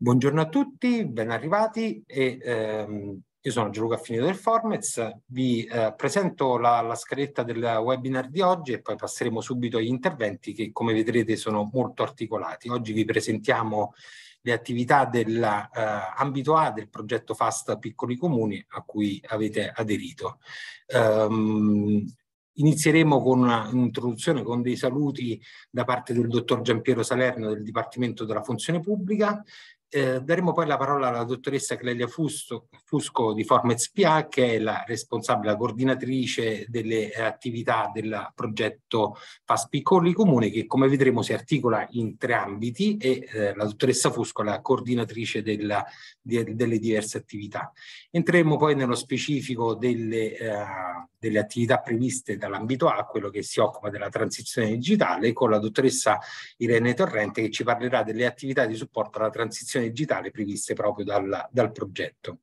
Buongiorno a tutti, ben arrivati. E, ehm, io sono Gianluca Finito del Formez, vi eh, presento la, la scaletta del webinar di oggi e poi passeremo subito agli interventi che come vedrete sono molto articolati. Oggi vi presentiamo le attività dell'ambito eh, A del progetto FAST Piccoli Comuni a cui avete aderito. Um, Inizieremo con un'introduzione, con dei saluti da parte del dottor Giampiero Salerno del Dipartimento della Funzione Pubblica, eh, daremo poi la parola alla dottoressa Clelia Fusco, Fusco di Formez PA, che è la responsabile, la coordinatrice delle attività del progetto FAS Piccoli Comune, che come vedremo si articola in tre ambiti e eh, la dottoressa Fusco è la coordinatrice della, di, delle diverse attività. Entreremo poi nello specifico delle, eh, delle attività previste dall'ambito A, quello che si occupa della transizione digitale, con la dottoressa Irene Torrente che ci parlerà delle attività di supporto alla transizione trasformazione digitale previste proprio dalla, dal progetto.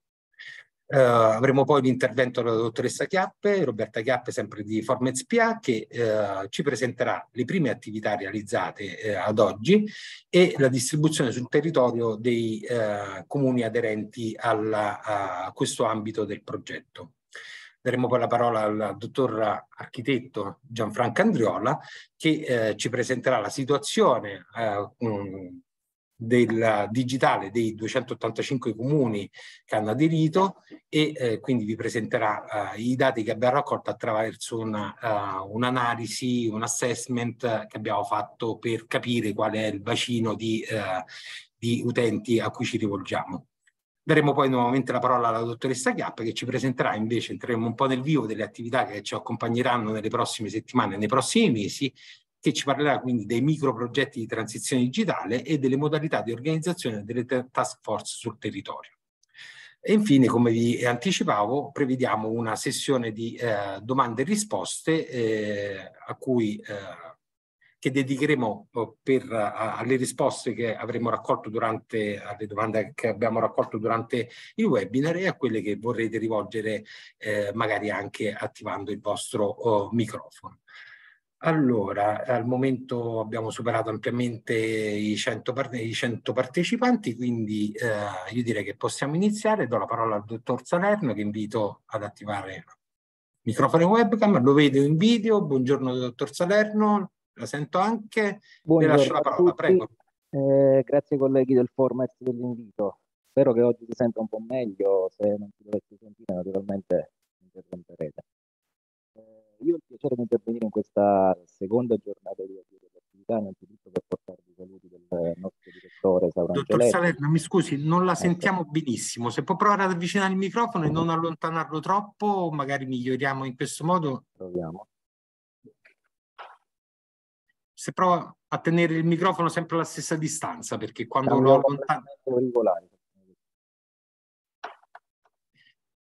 Uh, avremo poi l'intervento della dottoressa Chiappe, Roberta Chiappe sempre di Formet SPA, che uh, ci presenterà le prime attività realizzate eh, ad oggi e la distribuzione sul territorio dei eh, comuni aderenti alla, a questo ambito del progetto. Daremo poi la parola al dottor architetto Gianfranco Andriola che eh, ci presenterà la situazione eh, del digitale dei 285 comuni che hanno aderito e eh, quindi vi presenterà eh, i dati che abbiamo raccolto attraverso eh, un'analisi, uh, un, un assessment che abbiamo fatto per capire qual è il bacino di, uh, di utenti a cui ci rivolgiamo. Daremo poi nuovamente la parola alla dottoressa Chiappa che ci presenterà invece, entreremo un po' nel vivo delle attività che ci accompagneranno nelle prossime settimane, nei prossimi mesi che ci parlerà quindi dei microprogetti di transizione digitale e delle modalità di organizzazione delle task force sul territorio. E infine, come vi anticipavo, prevediamo una sessione di eh, domande e risposte eh, a cui, eh, che dedicheremo oh, per, a, alle risposte che avremo raccolto durante, alle domande che abbiamo raccolto durante il webinar e a quelle che vorrete rivolgere eh, magari anche attivando il vostro oh, microfono. Allora, al momento abbiamo superato ampiamente i 100, parte i 100 partecipanti, quindi eh, io direi che possiamo iniziare. Do la parola al dottor Salerno che invito ad attivare il microfono e webcam. Lo vedo in video. Buongiorno dottor Salerno, la sento anche. Buongiorno Le lascio la parola, prego. Eh, grazie colleghi del format dell'invito. Spero che oggi si senta un po' meglio, se non si dovesse sentire naturalmente mi interromperete io ho il piacere di intervenire in questa seconda giornata di attività, innanzitutto per portarvi i saluti del nostro direttore Sauro Dottor Salerno, mi scusi, non la eh, sentiamo certo. benissimo, se può provare ad avvicinare il microfono e non allontanarlo troppo, magari miglioriamo in questo modo. Proviamo. Se prova a tenere il microfono sempre alla stessa distanza, perché quando lo allontana...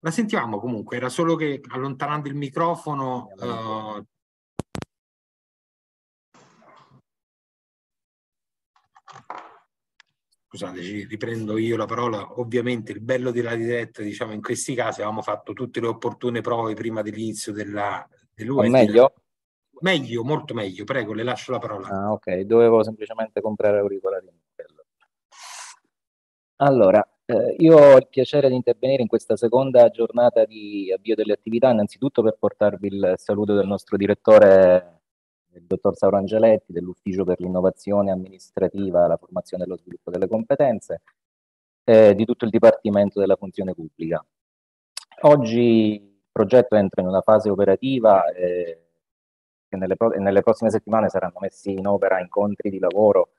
La sentivamo comunque, era solo che allontanando il microfono... Uh... Eh, Scusateci, riprendo io la parola. Ovviamente il bello della diretta, diciamo, in questi casi avevamo fatto tutte le opportune prove prima dell'inizio della... dell'UE. Meglio? Meglio, molto meglio. Prego, le lascio la parola. Ah, ok. Dovevo semplicemente comprare auricolari. Allora, eh, io ho il piacere di intervenire in questa seconda giornata di avvio delle attività, innanzitutto per portarvi il saluto del nostro direttore, il dottor Sauro Angeletti, dell'Ufficio per l'innovazione amministrativa, la formazione e lo sviluppo delle competenze, eh, di tutto il Dipartimento della funzione pubblica. Oggi il progetto entra in una fase operativa eh, e nelle, pro- nelle prossime settimane saranno messi in opera incontri di lavoro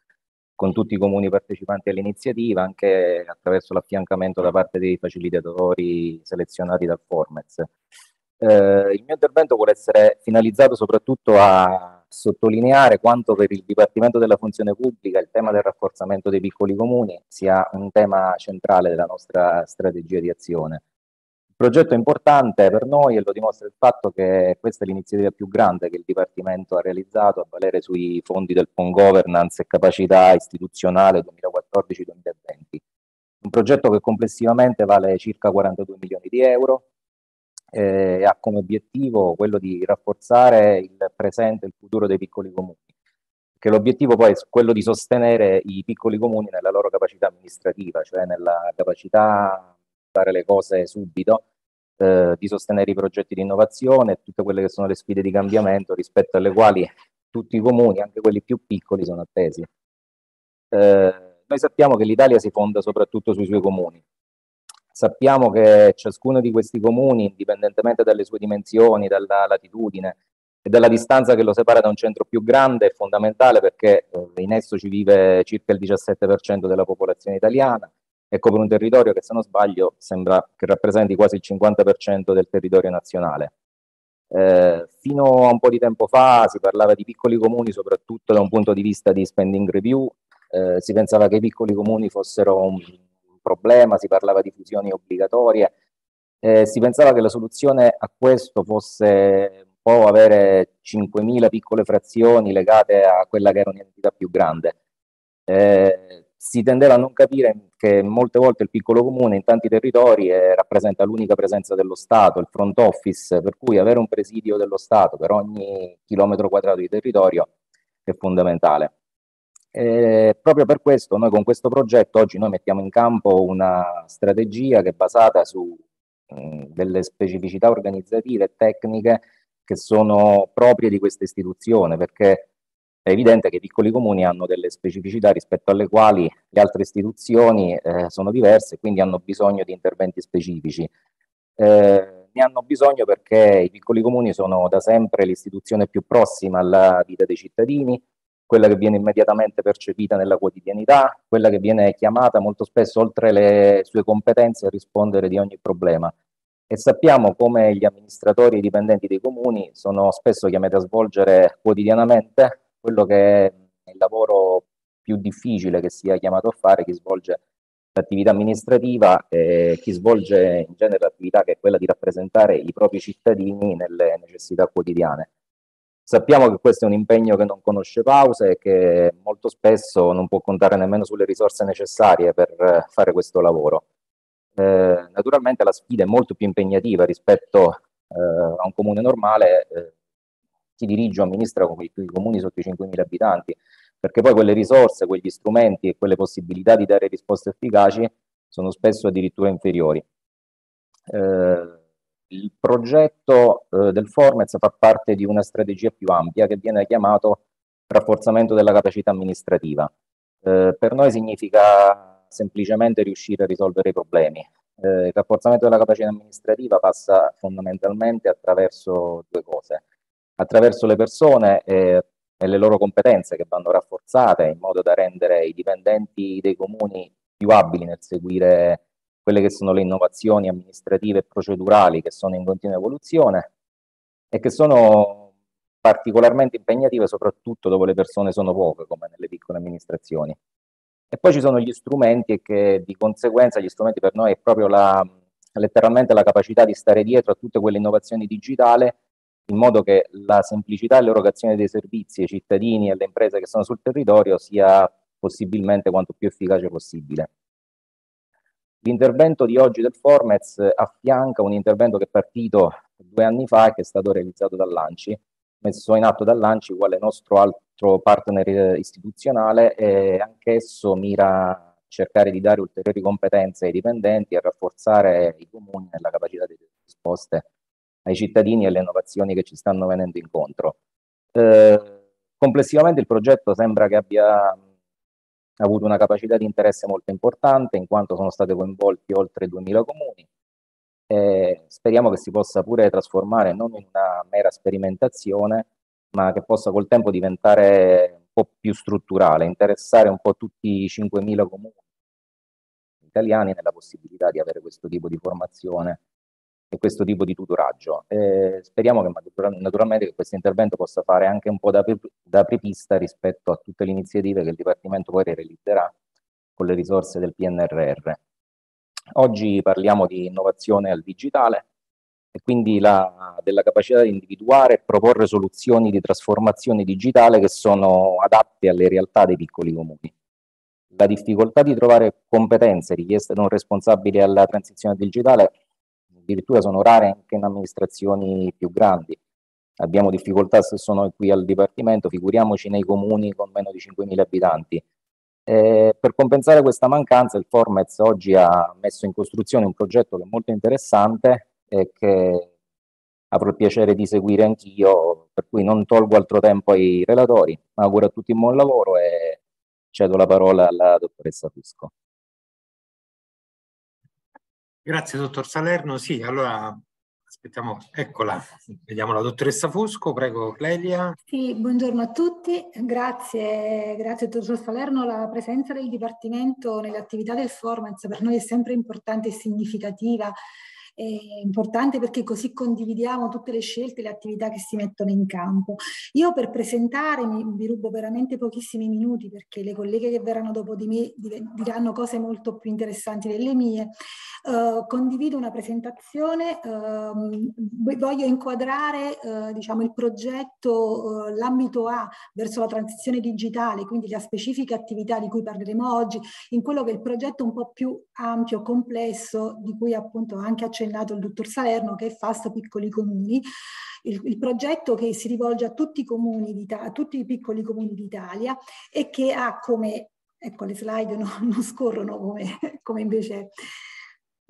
con tutti i comuni partecipanti all'iniziativa, anche attraverso l'affiancamento da parte dei facilitatori selezionati dal Formez. Eh, il mio intervento vuole essere finalizzato soprattutto a sottolineare quanto per il Dipartimento della Funzione Pubblica il tema del rafforzamento dei piccoli comuni sia un tema centrale della nostra strategia di azione progetto importante per noi e lo dimostra il fatto che questa è l'iniziativa più grande che il Dipartimento ha realizzato a valere sui fondi del PON Governance e capacità istituzionale 2014-2020. Un progetto che complessivamente vale circa 42 milioni di euro e eh, ha come obiettivo quello di rafforzare il presente e il futuro dei piccoli comuni che l'obiettivo poi è quello di sostenere i piccoli comuni nella loro capacità amministrativa, cioè nella capacità di fare le cose subito eh, di sostenere i progetti di innovazione e tutte quelle che sono le sfide di cambiamento rispetto alle quali tutti i comuni, anche quelli più piccoli, sono attesi. Eh, noi sappiamo che l'Italia si fonda soprattutto sui suoi comuni. Sappiamo che ciascuno di questi comuni, indipendentemente dalle sue dimensioni, dalla latitudine e dalla distanza che lo separa da un centro più grande, è fondamentale perché eh, in esso ci vive circa il 17% della popolazione italiana, e copre un territorio che se non sbaglio sembra che rappresenti quasi il 50% del territorio nazionale. Eh, fino a un po' di tempo fa si parlava di piccoli comuni soprattutto da un punto di vista di spending review, eh, si pensava che i piccoli comuni fossero un, problema, si parlava di fusioni obbligatorie, eh, si pensava che la soluzione a questo fosse un po' avere 5.000 piccole frazioni legate a quella che era un'entità più grande. Eh, si tendeva a non capire che molte volte il piccolo comune in tanti territori eh, rappresenta l'unica presenza dello Stato, il front office, per cui avere un presidio dello Stato per ogni chilometro quadrato di territorio è fondamentale. E proprio per questo noi con questo progetto oggi noi mettiamo in campo una strategia che è basata su mh, delle specificità organizzative e tecniche che sono proprie di questa istituzione, perché è evidente che i piccoli comuni hanno delle specificità rispetto alle quali le altre istituzioni eh, sono diverse e quindi hanno bisogno di interventi specifici. Eh, ne hanno bisogno perché i piccoli comuni sono da sempre l'istituzione più prossima alla vita dei cittadini, quella che viene immediatamente percepita nella quotidianità, quella che viene chiamata molto spesso oltre le sue competenze a rispondere di ogni problema. E sappiamo come gli amministratori e i dipendenti dei comuni sono spesso chiamati a svolgere quotidianamente quello che è il lavoro più difficile che sia chiamato a fare chi svolge l'attività amministrativa e chi svolge in genere l'attività che è quella di rappresentare i propri cittadini nelle necessità quotidiane. Sappiamo che questo è un impegno che non conosce pause e che molto spesso non può contare nemmeno sulle risorse necessarie per fare questo lavoro. Eh, naturalmente la sfida è molto più impegnativa rispetto eh, a un comune normale, eh, chi dirige o amministra come i comuni sotto i 5.000 abitanti, perché poi quelle risorse, quegli strumenti e quelle possibilità di dare risposte efficaci sono spesso addirittura inferiori. Eh, il progetto eh, del Formez fa parte di una strategia più ampia che viene chiamato rafforzamento della capacità amministrativa. Eh, per noi significa semplicemente riuscire a risolvere i problemi. Eh, il rafforzamento della capacità amministrativa passa fondamentalmente attraverso due cose attraverso le persone eh, e le loro competenze che vanno rafforzate in modo da rendere i dipendenti dei comuni più abili nel seguire quelle che sono le innovazioni amministrative e procedurali che sono in continua evoluzione e che sono particolarmente impegnative soprattutto dove le persone sono poche, come nelle piccole amministrazioni. E poi ci sono gli strumenti e che di conseguenza gli strumenti per noi è proprio la, letteralmente la capacità di stare dietro a tutte quelle innovazioni digitali in modo che la semplicità e l'erogazione dei servizi ai cittadini e alle imprese che sono sul territorio sia possibilmente quanto più efficace possibile. L'intervento di oggi del Formez affianca un intervento che è partito due anni fa e che è stato realizzato dall'ANCI, messo in atto dall'ANCI quale nostro altro partner eh, istituzionale e anch'esso mira a cercare di dare ulteriori competenze ai dipendenti e a rafforzare i comuni nella capacità di risposte ai cittadini e alle innovazioni che ci stanno venendo incontro. Eh, complessivamente il progetto sembra che abbia avuto una capacità di interesse molto importante in quanto sono stati coinvolti oltre 2000 comuni e speriamo che si possa pure trasformare non in una mera sperimentazione ma che possa col tempo diventare un po' più strutturale, interessare un po' tutti i 5.000 comuni italiani nella possibilità di avere questo tipo di formazione questo tipo di tutoraggio. Eh, speriamo che naturalmente che questo intervento possa fare anche un po' da, da prepista rispetto a tutte le iniziative che il Dipartimento poi realizzerà con le risorse del PNRR. Oggi parliamo di innovazione al digitale e quindi la, della capacità di individuare e proporre soluzioni di trasformazione digitale che sono adatte alle realtà dei piccoli comuni la difficoltà di trovare competenze richieste da un responsabile alla transizione digitale addirittura sono rare anche in amministrazioni più grandi. Abbiamo difficoltà se sono qui al Dipartimento, figuriamoci nei comuni con meno di 5.000 abitanti. Eh, per compensare questa mancanza il Formez oggi ha messo in costruzione un progetto che è molto interessante e che avrò il piacere di seguire anch'io, per cui non tolgo altro tempo ai relatori, ma auguro a tutti un buon lavoro e cedo la parola alla dottoressa Fusco. Grazie, dottor Salerno. Sì, allora aspettiamo, eccola, vediamo la dottoressa Fusco, prego Clelia. Sì, buongiorno a tutti, grazie, grazie dottor Salerno. La presenza del Dipartimento nell'attività del Formance per noi è sempre importante e significativa è importante perché così condividiamo tutte le scelte e le attività che si mettono in campo. Io per presentare vi rubo veramente pochissimi minuti perché le colleghe che verranno dopo di me diranno cose molto più interessanti delle mie. Uh, condivido una presentazione, uh, voglio inquadrare uh, diciamo, il progetto, eh, l'ambito A verso la transizione digitale, quindi la specifica attività di cui parleremo oggi, in quello che è il progetto un po' più ampio, complesso, di cui appunto anche accennato accennato il dottor Salerno, che è FASTA Piccoli Comuni, il, il, progetto che si rivolge a tutti i comuni d'Italia, a tutti i piccoli comuni d'Italia e che ha come, ecco le slide non, non scorrono come, come invece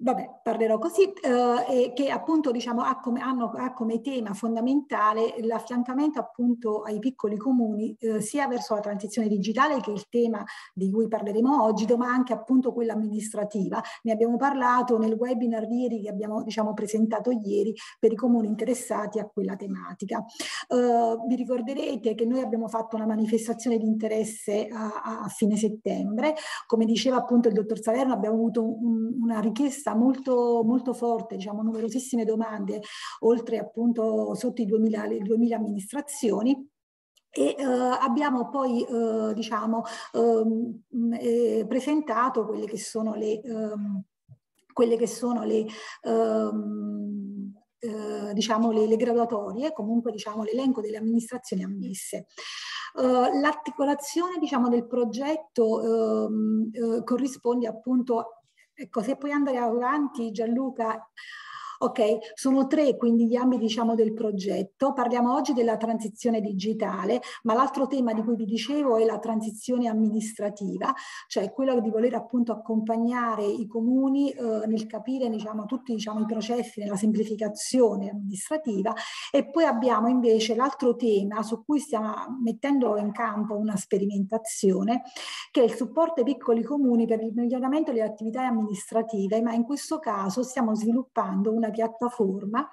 vabbè, parlerò così, eh, che appunto diciamo, ha, come, hanno, ha, come, tema fondamentale l'affiancamento appunto ai piccoli comuni eh, sia verso la transizione digitale che è il tema di cui parleremo oggi, ma anche appunto quella amministrativa. Ne abbiamo parlato nel webinar ieri che abbiamo diciamo, presentato ieri per i comuni interessati a quella tematica. Eh, vi ricorderete che noi abbiamo fatto una manifestazione di interesse a, a fine settembre, come diceva appunto il dottor Salerno abbiamo avuto un, una richiesta richiesta molto, molto forte, diciamo numerosissime domande, oltre appunto sotto i 2000, le 2000 amministrazioni e eh, abbiamo poi eh, diciamo, ehm, eh, presentato quelle che sono le, eh, quelle che sono le ehm, eh, diciamo le, le, graduatorie, comunque diciamo l'elenco delle amministrazioni ammesse. Uh, L'articolazione diciamo, del progetto uh, uh, corrisponde appunto Ecco, se puoi andare avanti Gianluca, Ok, sono tre quindi gli ambiti diciamo, del progetto. Parliamo oggi della transizione digitale, ma l'altro tema di cui vi dicevo è la transizione amministrativa, cioè quello di voler appunto accompagnare i comuni eh, nel capire diciamo, tutti diciamo, i processi nella semplificazione amministrativa e poi abbiamo invece l'altro tema su cui stiamo mettendo in campo una sperimentazione che è il supporto ai piccoli comuni per il miglioramento delle attività amministrative, ma in questo caso stiamo sviluppando una piattaforma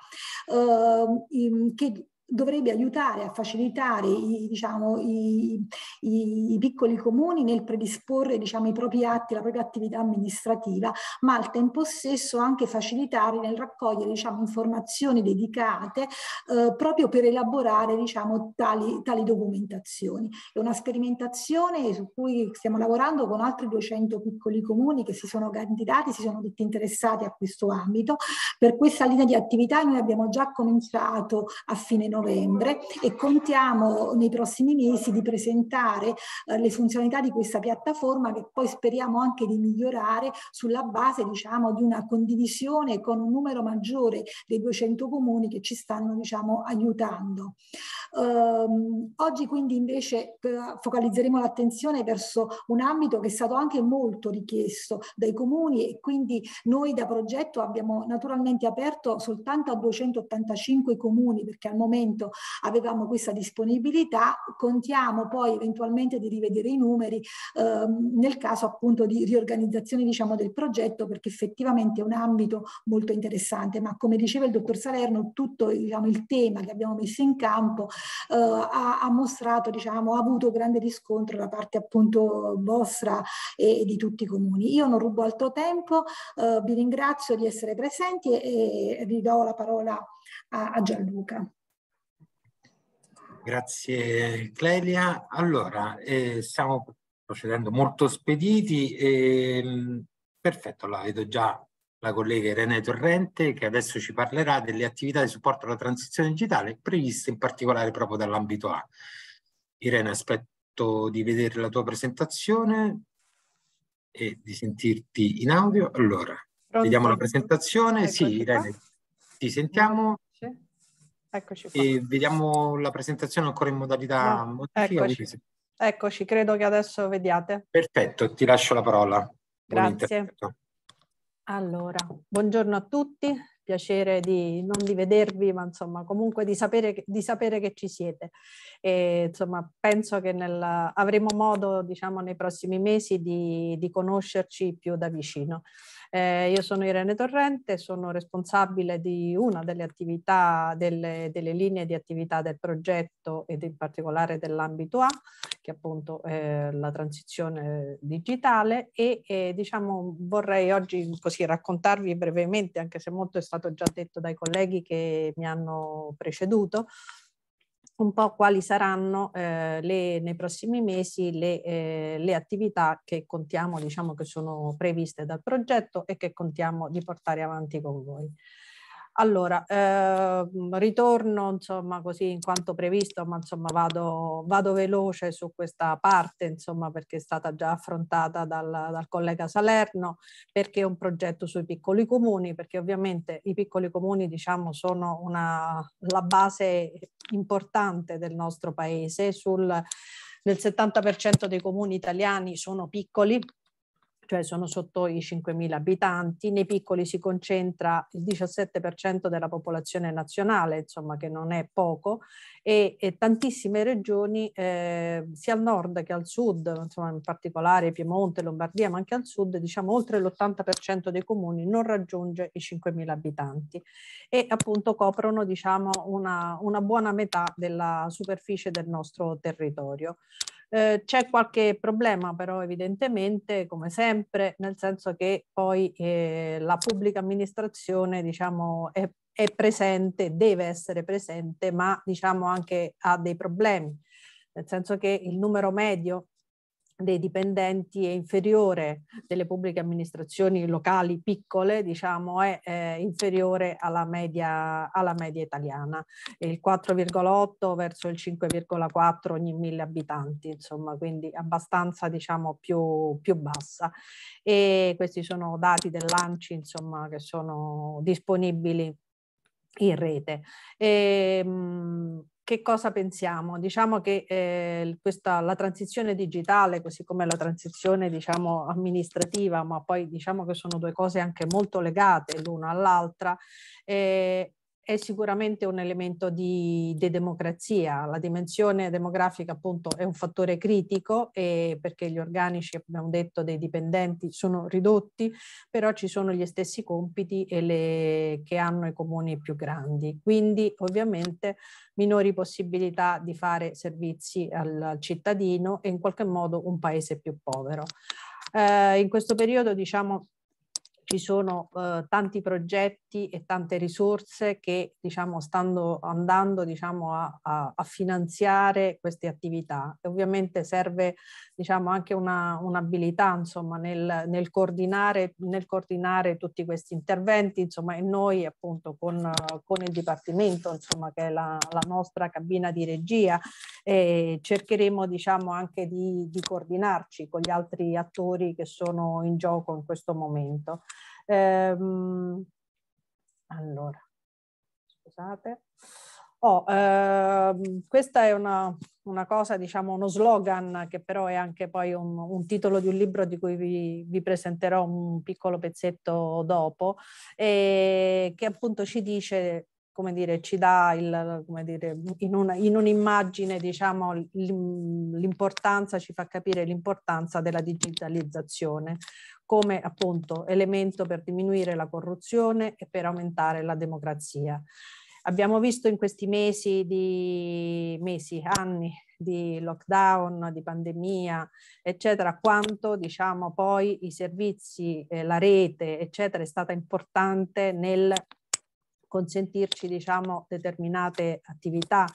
eh, che dovrebbe aiutare a facilitare i, diciamo, i, i, i piccoli comuni nel predisporre diciamo, i propri atti, la propria attività amministrativa, ma al tempo stesso anche facilitare nel raccogliere diciamo, informazioni dedicate eh, proprio per elaborare diciamo, tali, tali documentazioni. È una sperimentazione su cui stiamo lavorando con altri 200 piccoli comuni che si sono candidati, si sono detti interessati a questo ambito. Per questa linea di attività noi abbiamo già cominciato a fine novembre novembre e contiamo nei prossimi mesi di presentare eh, le funzionalità di questa piattaforma che poi speriamo anche di migliorare sulla base diciamo, di una condivisione con un numero maggiore dei 200 comuni che ci stanno diciamo, aiutando. Um, oggi quindi invece eh, focalizzeremo l'attenzione verso un ambito che è stato anche molto richiesto dai comuni e quindi noi da progetto abbiamo naturalmente aperto soltanto a 285 comuni perché al momento avevamo questa disponibilità, contiamo poi eventualmente di rivedere i numeri ehm, nel caso appunto di riorganizzazione diciamo del progetto perché effettivamente è un ambito molto interessante, ma come diceva il dottor Salerno tutto diciamo, il tema che abbiamo messo in campo eh, ha, ha, mostrato, diciamo, ha avuto grande riscontro da parte appunto vostra e, e di tutti i comuni. Io non rubo altro tempo, eh, vi ringrazio di essere presenti e, e vi do la parola a, a Gianluca. Grazie Clelia. Allora, eh, stiamo procedendo molto spediti. E, ehm, perfetto, la vedo già la collega Irene Torrente che adesso ci parlerà delle attività di supporto alla transizione digitale previste in particolare proprio dall'ambito A. Irene, aspetto di vedere la tua presentazione e di sentirti in audio. Allora, Pronto? vediamo la presentazione. Eccoci sì, Irene, qua. ti sentiamo. Eccoci qua. E vediamo la presentazione ancora in modalità no. modifica. Eccoci. Eccoci, credo che adesso vediate. Perfetto, ti lascio la parola. Grazie. Allora, buongiorno a tutti, piacere di non di vedervi, ma insomma comunque di sapere che, di sapere che ci siete. E, insomma, penso che nel, avremo modo, diciamo, nei prossimi mesi di, di conoscerci più da vicino. Eh, io sono Irene Torrente, sono responsabile di una delle attività, delle, delle linee di attività del progetto ed in particolare dell'ambito A, che appunto è la transizione digitale e eh, diciamo vorrei oggi così raccontarvi brevemente, anche se molto è stato stato già detto dai colleghi che mi hanno preceduto, un po' quali saranno eh, le, nei prossimi mesi le, eh, le attività che contiamo, diciamo che sono previste dal progetto e che contiamo di portare avanti con voi. Allora, eh, ritorno insomma così in quanto previsto, ma insomma vado, vado veloce su questa parte insomma perché è stata già affrontata dal, dal, collega Salerno, perché è un progetto sui piccoli comuni, perché ovviamente i piccoli comuni diciamo sono una, la base importante del nostro paese, sul, nel 70% dei comuni italiani sono piccoli, cioè sono sotto i 5.000 abitanti, nei piccoli si concentra il 17% della popolazione nazionale, insomma che non è poco, e, e tantissime regioni, eh, sia al nord che al sud, insomma in particolare Piemonte, Lombardia, ma anche al sud, diciamo oltre l'80% dei comuni non raggiunge i 5.000 abitanti e appunto coprono diciamo una, una buona metà della superficie del nostro territorio. Ehm, c'è qualche problema però evidentemente, come sempre, nel senso che poi eh, la pubblica amministrazione diciamo, è, è presente, deve essere presente, ma diciamo anche ha dei problemi, nel senso che il numero medio dei dipendenti è inferiore delle pubbliche amministrazioni locali piccole, diciamo, è, è eh, inferiore alla media, alla media italiana, il 4,8 verso il 5,4 ogni mille abitanti, insomma, quindi abbastanza diciamo, più, più bassa. E questi sono dati dell'ANCI, insomma, che sono disponibili in rete. E, ehm, mh, che cosa pensiamo? Diciamo che eh, questa, la transizione digitale, così come la transizione diciamo, amministrativa, ma poi diciamo che sono due cose anche molto legate l'una all'altra, eh, è sicuramente un elemento di, di, democrazia. La dimensione demografica appunto è un fattore critico e perché gli organici, abbiamo detto, dei dipendenti sono ridotti, però ci sono gli stessi compiti e le, che hanno i comuni più grandi. Quindi ovviamente minori possibilità di fare servizi al, al cittadino e in qualche modo un paese più povero. Eh, in questo periodo diciamo ci sono eh, tanti progetti e tante risorse che diciamo, stanno andando diciamo, a, a, a, finanziare queste attività. E ovviamente serve diciamo, anche una, un'abilità insomma, nel, nel, coordinare, nel, coordinare, tutti questi interventi insomma, e noi appunto con, con il Dipartimento, insomma, che è la, la, nostra cabina di regia, eh, cercheremo diciamo, anche di, di coordinarci con gli altri attori che sono in gioco in questo momento. Ehm, allora, scusate. Oh, ehm, questa è una, una, cosa, diciamo, uno slogan che però è anche poi un, un titolo di un libro di cui vi, vi presenterò un piccolo pezzetto dopo, e eh, che appunto ci dice come dire, ci dà il, come dire, in, una, in un'immagine diciamo, l'importanza, ci fa capire l'importanza della digitalizzazione come appunto elemento per diminuire la corruzione e per aumentare la democrazia. Abbiamo visto in questi mesi, di, mesi anni di lockdown, di pandemia, eccetera, quanto diciamo poi i servizi, eh, la rete, eccetera, è stata importante nel consentirci diciamo, determinate attività.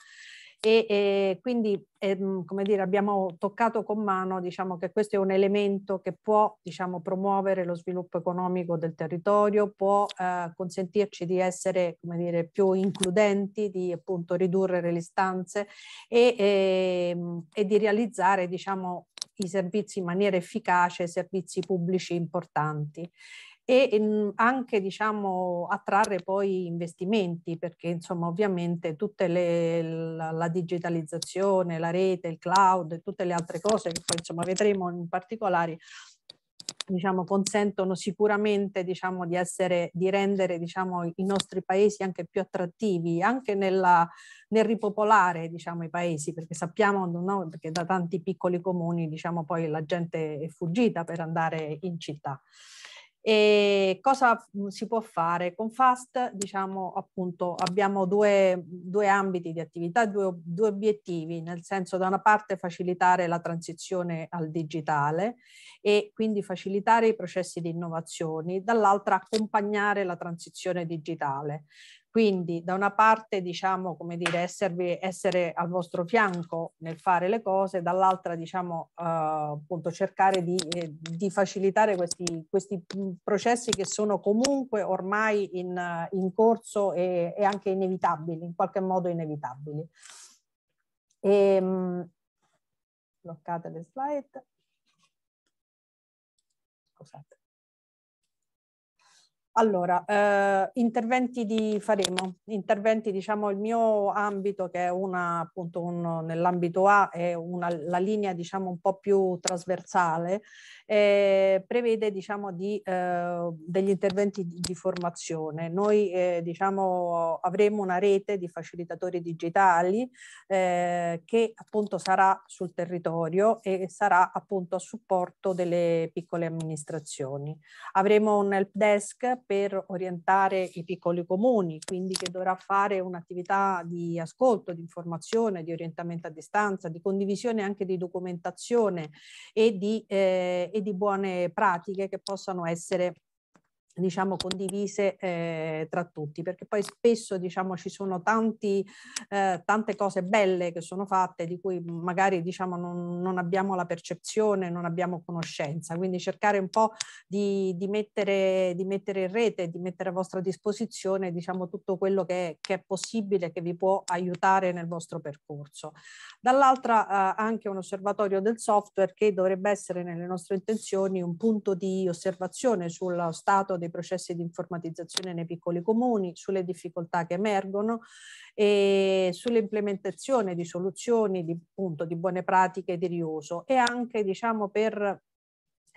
E, e quindi ehm, come dire, abbiamo toccato con mano diciamo, che questo è un elemento che può diciamo, promuovere lo sviluppo economico del territorio, può eh, consentirci di essere come dire, più includenti, di appunto, ridurre le distanze e, ehm, e di realizzare diciamo, i servizi in maniera efficace, servizi pubblici importanti e ehm, anche diciamo, attrarre poi investimenti perché insomma ovviamente tutta la, la, digitalizzazione, la rete, il cloud e tutte le altre cose che poi insomma vedremo in particolare diciamo, consentono sicuramente diciamo, di, essere, di rendere diciamo, i nostri paesi anche più attrattivi, anche nella, nel ripopolare diciamo, i paesi, perché sappiamo no, perché da tanti piccoli comuni diciamo, poi la gente è fuggita per andare in città. E cosa mm, si può fare? Con FAST diciamo appunto abbiamo due, due ambiti di attività, due, due, obiettivi, nel senso da una parte facilitare la transizione al digitale e quindi facilitare i processi di innovazione, dall'altra accompagnare la transizione digitale. Quindi da una parte diciamo come dire esservi, essere al vostro fianco nel fare le cose, dall'altra diciamo eh, appunto cercare di, eh, di facilitare questi, questi, mm, processi che sono comunque ormai in, in corso e, e, anche inevitabili, in qualche modo inevitabili. E, ehm, mh, bloccate le slide. Scusate. Allora, eh, interventi di faremo, interventi diciamo il mio ambito che è una appunto un, nell'ambito A è una, la linea diciamo un po' più trasversale eh, prevede diciamo, di, eh, degli interventi di, di formazione. Noi eh, diciamo, avremo una rete di facilitatori digitali eh, che appunto sarà sul territorio e sarà appunto a supporto delle piccole amministrazioni. Avremo un help desk per orientare i piccoli comuni, quindi che dovrà fare un'attività di ascolto, di informazione, di orientamento a distanza, di condivisione anche di documentazione e di, eh, e di buone pratiche che possano essere diciamo condivise eh, tra tutti perché poi spesso diciamo ci sono tanti, eh, tante cose belle che sono fatte di cui magari diciamo non, non abbiamo la percezione non abbiamo conoscenza quindi cercare un po' di, di, mettere, di mettere in rete di mettere a vostra disposizione diciamo tutto quello che, che è possibile che vi può aiutare nel vostro percorso dall'altra eh, anche un osservatorio del software che dovrebbe essere nelle nostre intenzioni un punto di osservazione sul stato dei processi di informatizzazione nei piccoli comuni, sulle difficoltà che emergono e sull'implementazione di soluzioni di, appunto, di buone pratiche di riuso e anche diciamo, per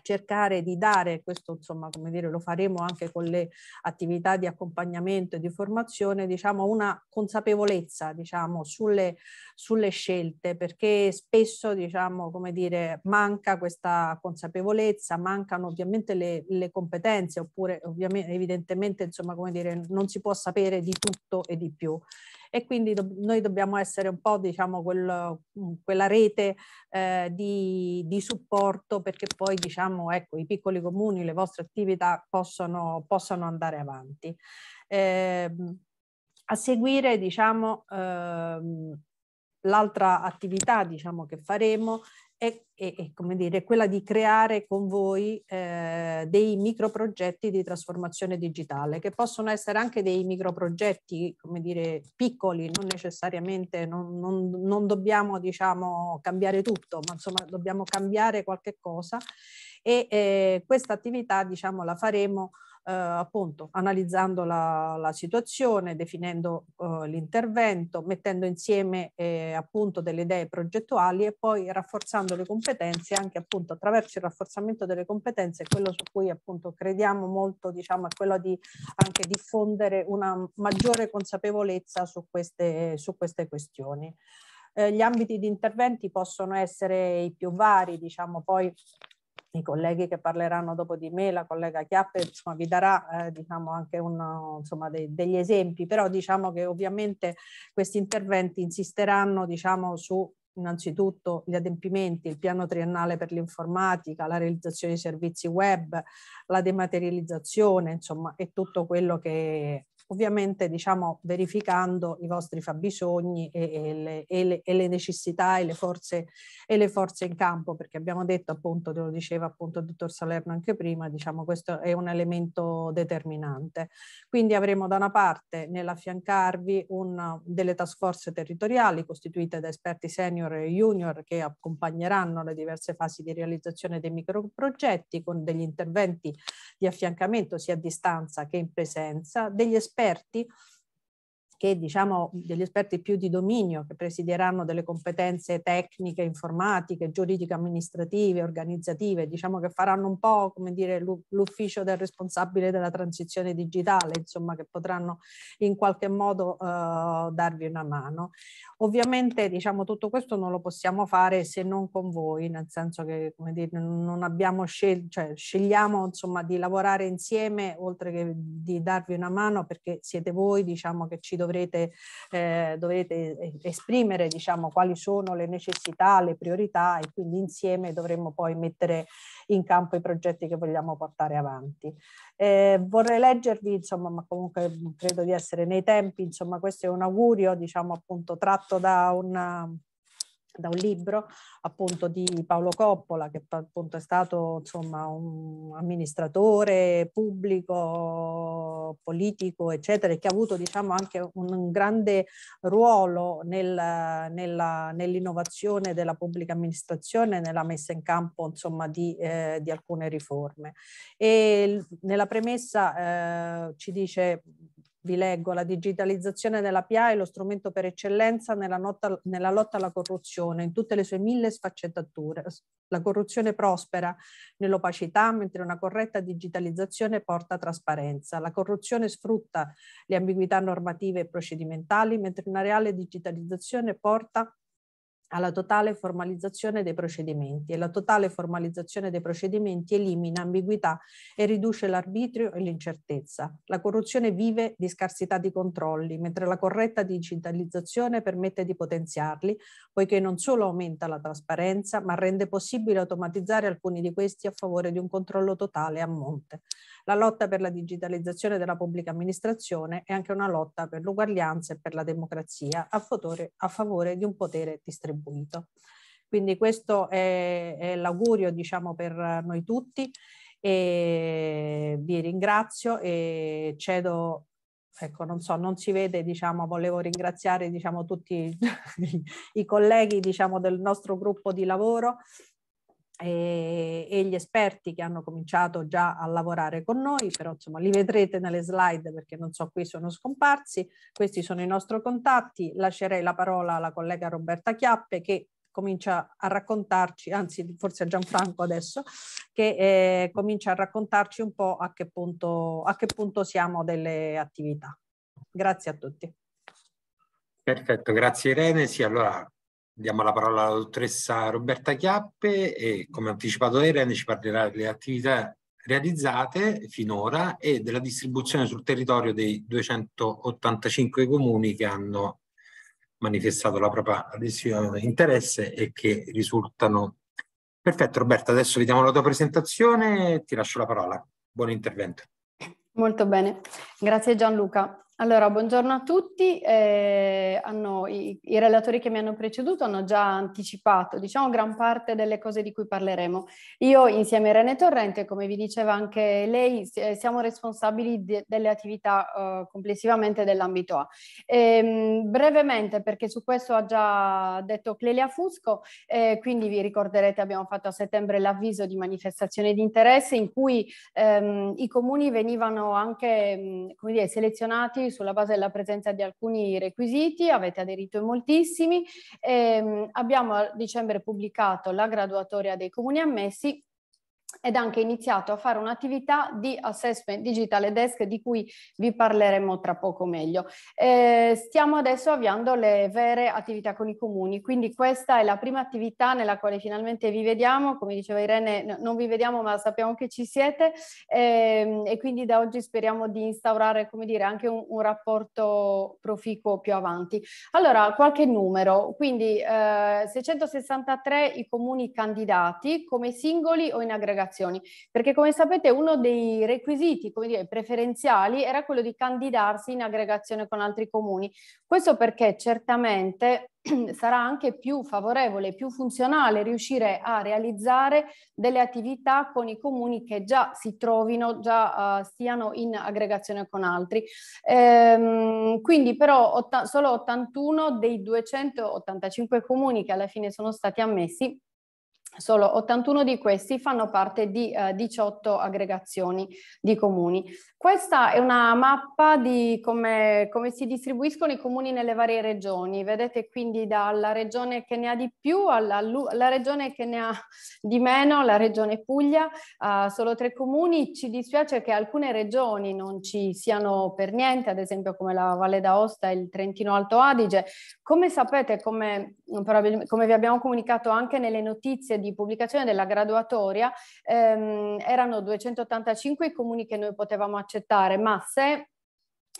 cercare di dare, questo insomma come dire lo faremo anche con le attività di accompagnamento e di formazione, diciamo una consapevolezza diciamo, sulle, sulle scelte perché spesso diciamo come dire manca questa consapevolezza, mancano ovviamente le, le competenze oppure ovviamente evidentemente insomma come dire non si può sapere di tutto e di più e quindi do- noi dobbiamo essere un po' diciamo quel, mm, quella rete eh, di, di, supporto perché poi diciamo ecco i piccoli comuni, le vostre attività possono, possono andare avanti. Eh, a seguire diciamo ehm, l'altra attività diciamo che faremo è, è, è come dire, quella di creare con voi eh, dei microprogetti di trasformazione digitale, che possono essere anche dei microprogetti, come dire, piccoli, non necessariamente, non, non, non dobbiamo diciamo, cambiare tutto, ma insomma dobbiamo cambiare qualche cosa e eh, questa attività diciamo, la faremo eh, appunto analizzando la, la situazione, definendo eh, l'intervento, mettendo insieme eh, appunto delle idee progettuali e poi rafforzando le competenze anche appunto attraverso il rafforzamento delle competenze, quello su cui appunto crediamo molto diciamo è quello di anche diffondere una maggiore consapevolezza su queste, su queste questioni. Eh, gli ambiti di interventi possono essere i più vari, diciamo poi i colleghi che parleranno dopo di me, la collega Chiappe, insomma, vi darà eh, diciamo, anche uno, insomma, dei, degli esempi, però diciamo che ovviamente questi interventi insisteranno diciamo, su innanzitutto gli adempimenti, il piano triennale per l'informatica, la realizzazione di servizi web, la dematerializzazione, insomma, e tutto quello che ovviamente diciamo, verificando i vostri fabbisogni e, e, le, e, le, e le, necessità le forze, e le, forze, in campo, perché abbiamo detto appunto, te lo diceva appunto il dottor Salerno anche prima, diciamo, questo è un elemento determinante. Quindi avremo da una parte nell'affiancarvi un, delle task force territoriali costituite da esperti senior e junior che accompagneranno le diverse fasi di realizzazione dei microprogetti con degli interventi di affiancamento sia a distanza che in presenza, degli esperti esperti che diciamo degli esperti più di dominio che presideranno delle competenze tecniche, informatiche, giuridiche, amministrative, organizzative, diciamo che faranno un po' come dire l'ufficio del responsabile della transizione digitale, insomma che potranno in qualche modo eh, darvi una mano. Ovviamente diciamo tutto questo non lo possiamo fare se non con voi, nel senso che come dire non abbiamo scelto, cioè scegliamo insomma di lavorare insieme oltre che di darvi una mano perché siete voi diciamo che ci dovete dovrete, eh, dovrete eh, esprimere diciamo, quali sono le necessità, le priorità e quindi insieme dovremo poi mettere in campo i progetti che vogliamo portare avanti. Eh, vorrei leggervi, insomma, ma comunque credo di essere nei tempi, insomma questo è un augurio diciamo, appunto, tratto da una da un libro appunto di Paolo Coppola che appunto è stato insomma un amministratore pubblico, politico eccetera e che ha avuto diciamo anche un grande ruolo nel, nella, nell'innovazione della pubblica amministrazione nella messa in campo insomma di, eh, di alcune riforme e nella premessa eh, ci dice vi leggo, la digitalizzazione della PIA è lo strumento per eccellenza nella, nota, nella lotta alla corruzione in tutte le sue mille sfaccettature. La corruzione prospera nell'opacità, mentre una corretta digitalizzazione porta trasparenza. La corruzione sfrutta le ambiguità normative e procedimentali, mentre una reale digitalizzazione porta alla totale formalizzazione dei procedimenti e la totale formalizzazione dei procedimenti elimina ambiguità e riduce l'arbitrio e l'incertezza. La corruzione vive di scarsità di controlli, mentre la corretta digitalizzazione permette di potenziarli, poiché non solo aumenta la trasparenza, ma rende possibile automatizzare alcuni di questi a favore di un controllo totale a monte. La lotta per la digitalizzazione della pubblica amministrazione è anche una lotta per l'uguaglianza e per la democrazia a favore, a favore di un potere distribuito contribuito. Quindi questo è, è l'augurio diciamo, per noi tutti e vi ringrazio e cedo ecco, non so, non si vede, diciamo, volevo ringraziare diciamo, tutti i colleghi diciamo, del nostro gruppo di lavoro e, e, gli esperti che hanno cominciato già a lavorare con noi, però insomma li vedrete nelle slide perché non so qui sono scomparsi, questi sono i nostri contatti, lascerei la parola alla collega Roberta Chiappe che comincia a raccontarci, anzi forse a Gianfranco adesso, che eh, comincia a raccontarci un po' a che, punto, a che punto siamo delle attività. Grazie a tutti. Perfetto, grazie Irene. Sì, allora Diamo la parola alla dottoressa Roberta Chiappe e come anticipato Irene ci parlerà delle attività realizzate finora e della distribuzione sul territorio dei 285 comuni che hanno manifestato la propria adesione interesse e che risultano. Perfetto Roberta, adesso vediamo la tua presentazione e ti lascio la parola. Buon intervento. Molto bene, grazie Gianluca. Allora, buongiorno a tutti. Eh, hanno, i, i, relatori che mi hanno preceduto hanno già anticipato, diciamo, gran parte delle cose di cui parleremo. Io, insieme a Irene Torrente, come vi diceva anche lei, eh, siamo responsabili de, delle attività uh, complessivamente dell'ambito A. Eh, brevemente, perché su questo ha già detto Clelia Fusco, eh, quindi vi ricorderete abbiamo fatto a settembre l'avviso di manifestazione di interesse in cui ehm, i comuni venivano anche, mm, come dire, selezionati voi sulla base della presenza di alcuni requisiti, avete aderito in moltissimi. Ehm, abbiamo a dicembre pubblicato la graduatoria dei comuni ammessi ed anche iniziato a fare un'attività di assessment digital desk di cui vi parleremo tra poco meglio. Eh, stiamo adesso avviando le vere attività con i comuni, quindi questa è la prima attività nella quale finalmente vi vediamo, come diceva Irene non vi vediamo ma sappiamo che ci siete eh, e quindi da oggi speriamo di instaurare come dire, anche un, un rapporto proficuo più avanti. Allora qualche numero, quindi eh, 663 i comuni candidati come singoli o in aggregazione delegazioni, perché come sapete uno dei requisiti dire, preferenziali era quello di candidarsi in aggregazione con altri comuni. Questo perché certamente sarà anche più favorevole, più funzionale riuscire a realizzare delle attività con i comuni che già si trovino, già uh, stiano in aggregazione con altri. Ehm, quindi però solo 81 dei 285 comuni che alla fine sono stati ammessi Solo 81 di questi fanno parte di eh, 18 aggregazioni di comuni. Questa è una mappa di come, come, si distribuiscono i comuni nelle varie regioni. Vedete quindi dalla regione che ne ha di più alla, alla regione che ne ha di meno, la regione Puglia, eh, solo tre comuni. Ci dispiace che alcune regioni non ci siano per niente, ad esempio come la Valle d'Aosta e il Trentino Alto Adige. Come sapete, come, come vi abbiamo comunicato anche nelle notizie di di pubblicazione della graduatoria ehm, erano 285 i comuni che noi potevamo accettare, ma se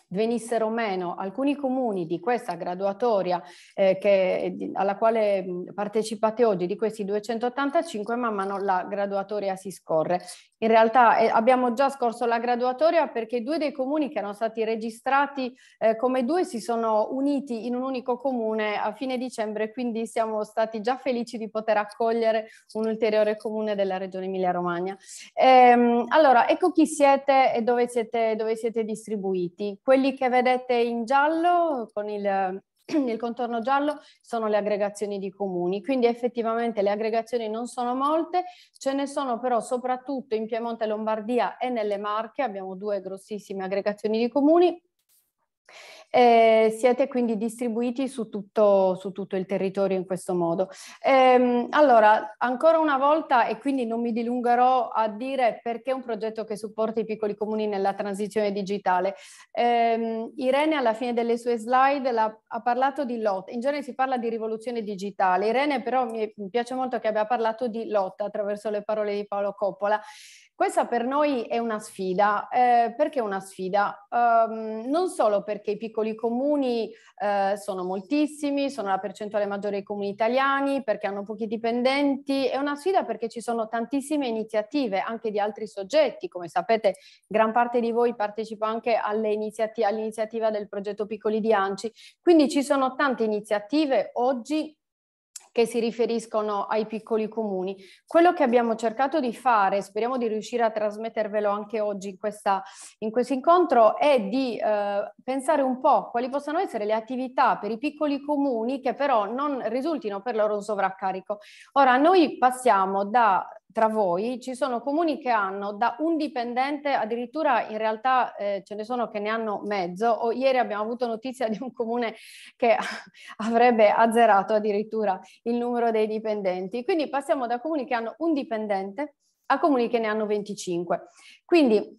venissero meno alcuni comuni di questa graduatoria eh, che, eh, alla quale partecipate oggi, di questi 285, man mano la graduatoria si scorre. In realtà eh, abbiamo già scorso la graduatoria perché due dei comuni che erano stati registrati eh, come due si sono uniti in un unico comune a fine dicembre, quindi siamo stati già felici di poter accogliere un ulteriore comune della regione Emilia-Romagna. Ehm, allora, ecco chi siete e dove siete, dove siete distribuiti. Que quelli che vedete in giallo con il, il contorno giallo sono le aggregazioni di comuni, quindi effettivamente le aggregazioni non sono molte, ce ne sono però soprattutto in Piemonte, Lombardia e nelle Marche, abbiamo due grossissime aggregazioni di comuni eh, siete quindi distribuiti su tutto, su tutto, il territorio in questo modo. Ehm, allora, ancora una volta, e quindi non mi dilungherò a dire perché è un progetto che supporta i piccoli comuni nella transizione digitale. Ehm, Irene alla fine delle sue slide la, ha parlato di lotta, in genere si parla di rivoluzione digitale, Irene però mi piace molto che abbia parlato di lotta attraverso le parole di Paolo Coppola. Questa per noi è una sfida. Eh, perché una sfida? Um, non solo perché i piccoli comuni eh, sono moltissimi, sono la percentuale maggiore dei comuni italiani, perché hanno pochi dipendenti, è una sfida perché ci sono tantissime iniziative anche di altri soggetti. Come sapete, gran parte di voi partecipa anche all'iniziativa del progetto Piccoli di Anci, quindi ci sono tante iniziative oggi che si riferiscono ai piccoli comuni. Quello che abbiamo cercato di fare, speriamo di riuscire a trasmettervelo anche oggi in, questa, in questo incontro, è di eh, pensare un po' quali possano essere le attività per i piccoli comuni che però non risultino per loro un sovraccarico. Ora noi passiamo da tra voi ci sono comuni che hanno da un dipendente, addirittura in realtà eh, ce ne sono che ne hanno mezzo, o ieri abbiamo avuto notizia di un comune che avrebbe azzerato addirittura il numero dei dipendenti. Quindi passiamo da comuni che hanno un dipendente a comuni che ne hanno 25. Quindi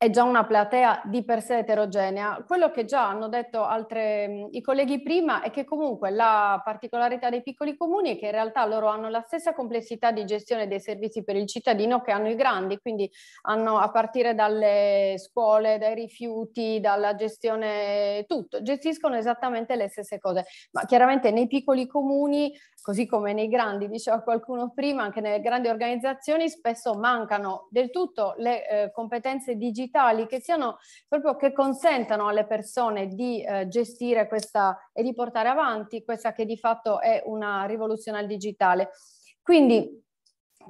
è già una platea di per sé eterogenea. Quello che già hanno detto altre, mm, i colleghi prima è che comunque la particolarità dei piccoli comuni è che in realtà loro hanno la stessa complessità di gestione dei servizi per il cittadino che hanno i grandi, quindi hanno a partire dalle scuole, dai rifiuti, dalla gestione, tutto, gestiscono esattamente le stesse cose. Ma chiaramente nei piccoli comuni, così come nei grandi, diceva qualcuno prima, anche nelle grandi organizzazioni spesso mancano del tutto le eh, competenze digitali digitali che siano proprio che consentano alle persone di eh, gestire questa e di portare avanti questa che di fatto è una rivoluzione al digitale. Quindi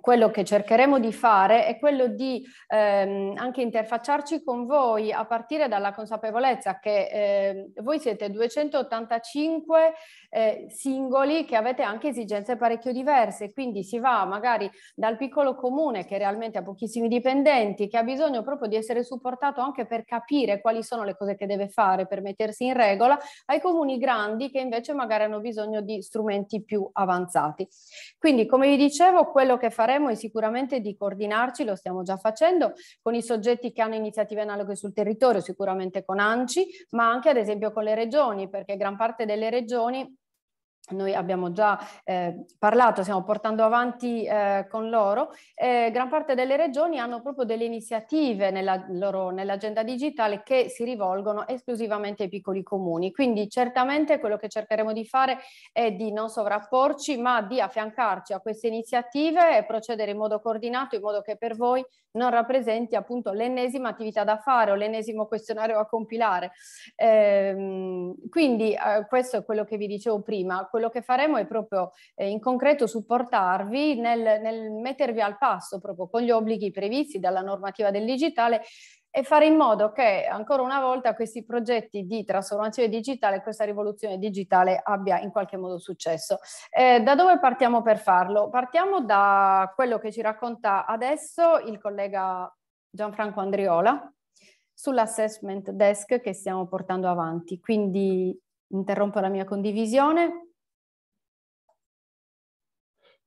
quello che cercheremo di fare è quello di ehm, anche interfacciarci con voi a partire dalla consapevolezza che eh, voi siete 285 eh, singoli che avete anche esigenze parecchio diverse, quindi si va magari dal piccolo comune che realmente ha pochissimi dipendenti, che ha bisogno proprio di essere supportato anche per capire quali sono le cose che deve fare per mettersi in regola, ai comuni grandi che invece magari hanno bisogno di strumenti più avanzati. Quindi come vi dicevo, quello che faremo è sicuramente di coordinarci, lo stiamo già facendo, con i soggetti che hanno iniziative analoghe sul territorio, sicuramente con ANCI, ma anche ad esempio con le regioni, perché gran parte delle regioni noi abbiamo già eh, parlato, stiamo portando avanti eh, con loro, eh, gran parte delle regioni hanno proprio delle iniziative nella loro, nell'agenda digitale che si rivolgono esclusivamente ai piccoli comuni. Quindi certamente quello che cercheremo di fare è di non sovrapporci, ma di affiancarci a queste iniziative e procedere in modo coordinato, in modo che per voi non rappresenti appunto l'ennesima attività da fare o l'ennesimo questionario da compilare. Ehm, quindi eh, questo è quello che vi dicevo prima quello che faremo è proprio eh, in concreto supportarvi nel, nel mettervi al passo proprio con gli obblighi previsti dalla normativa del digitale e fare in modo che ancora una volta questi progetti di trasformazione digitale, questa rivoluzione digitale abbia in qualche modo successo. Eh, da dove partiamo per farlo? Partiamo da quello che ci racconta adesso il collega Gianfranco Andriola sull'assessment desk che stiamo portando avanti. Quindi interrompo la mia condivisione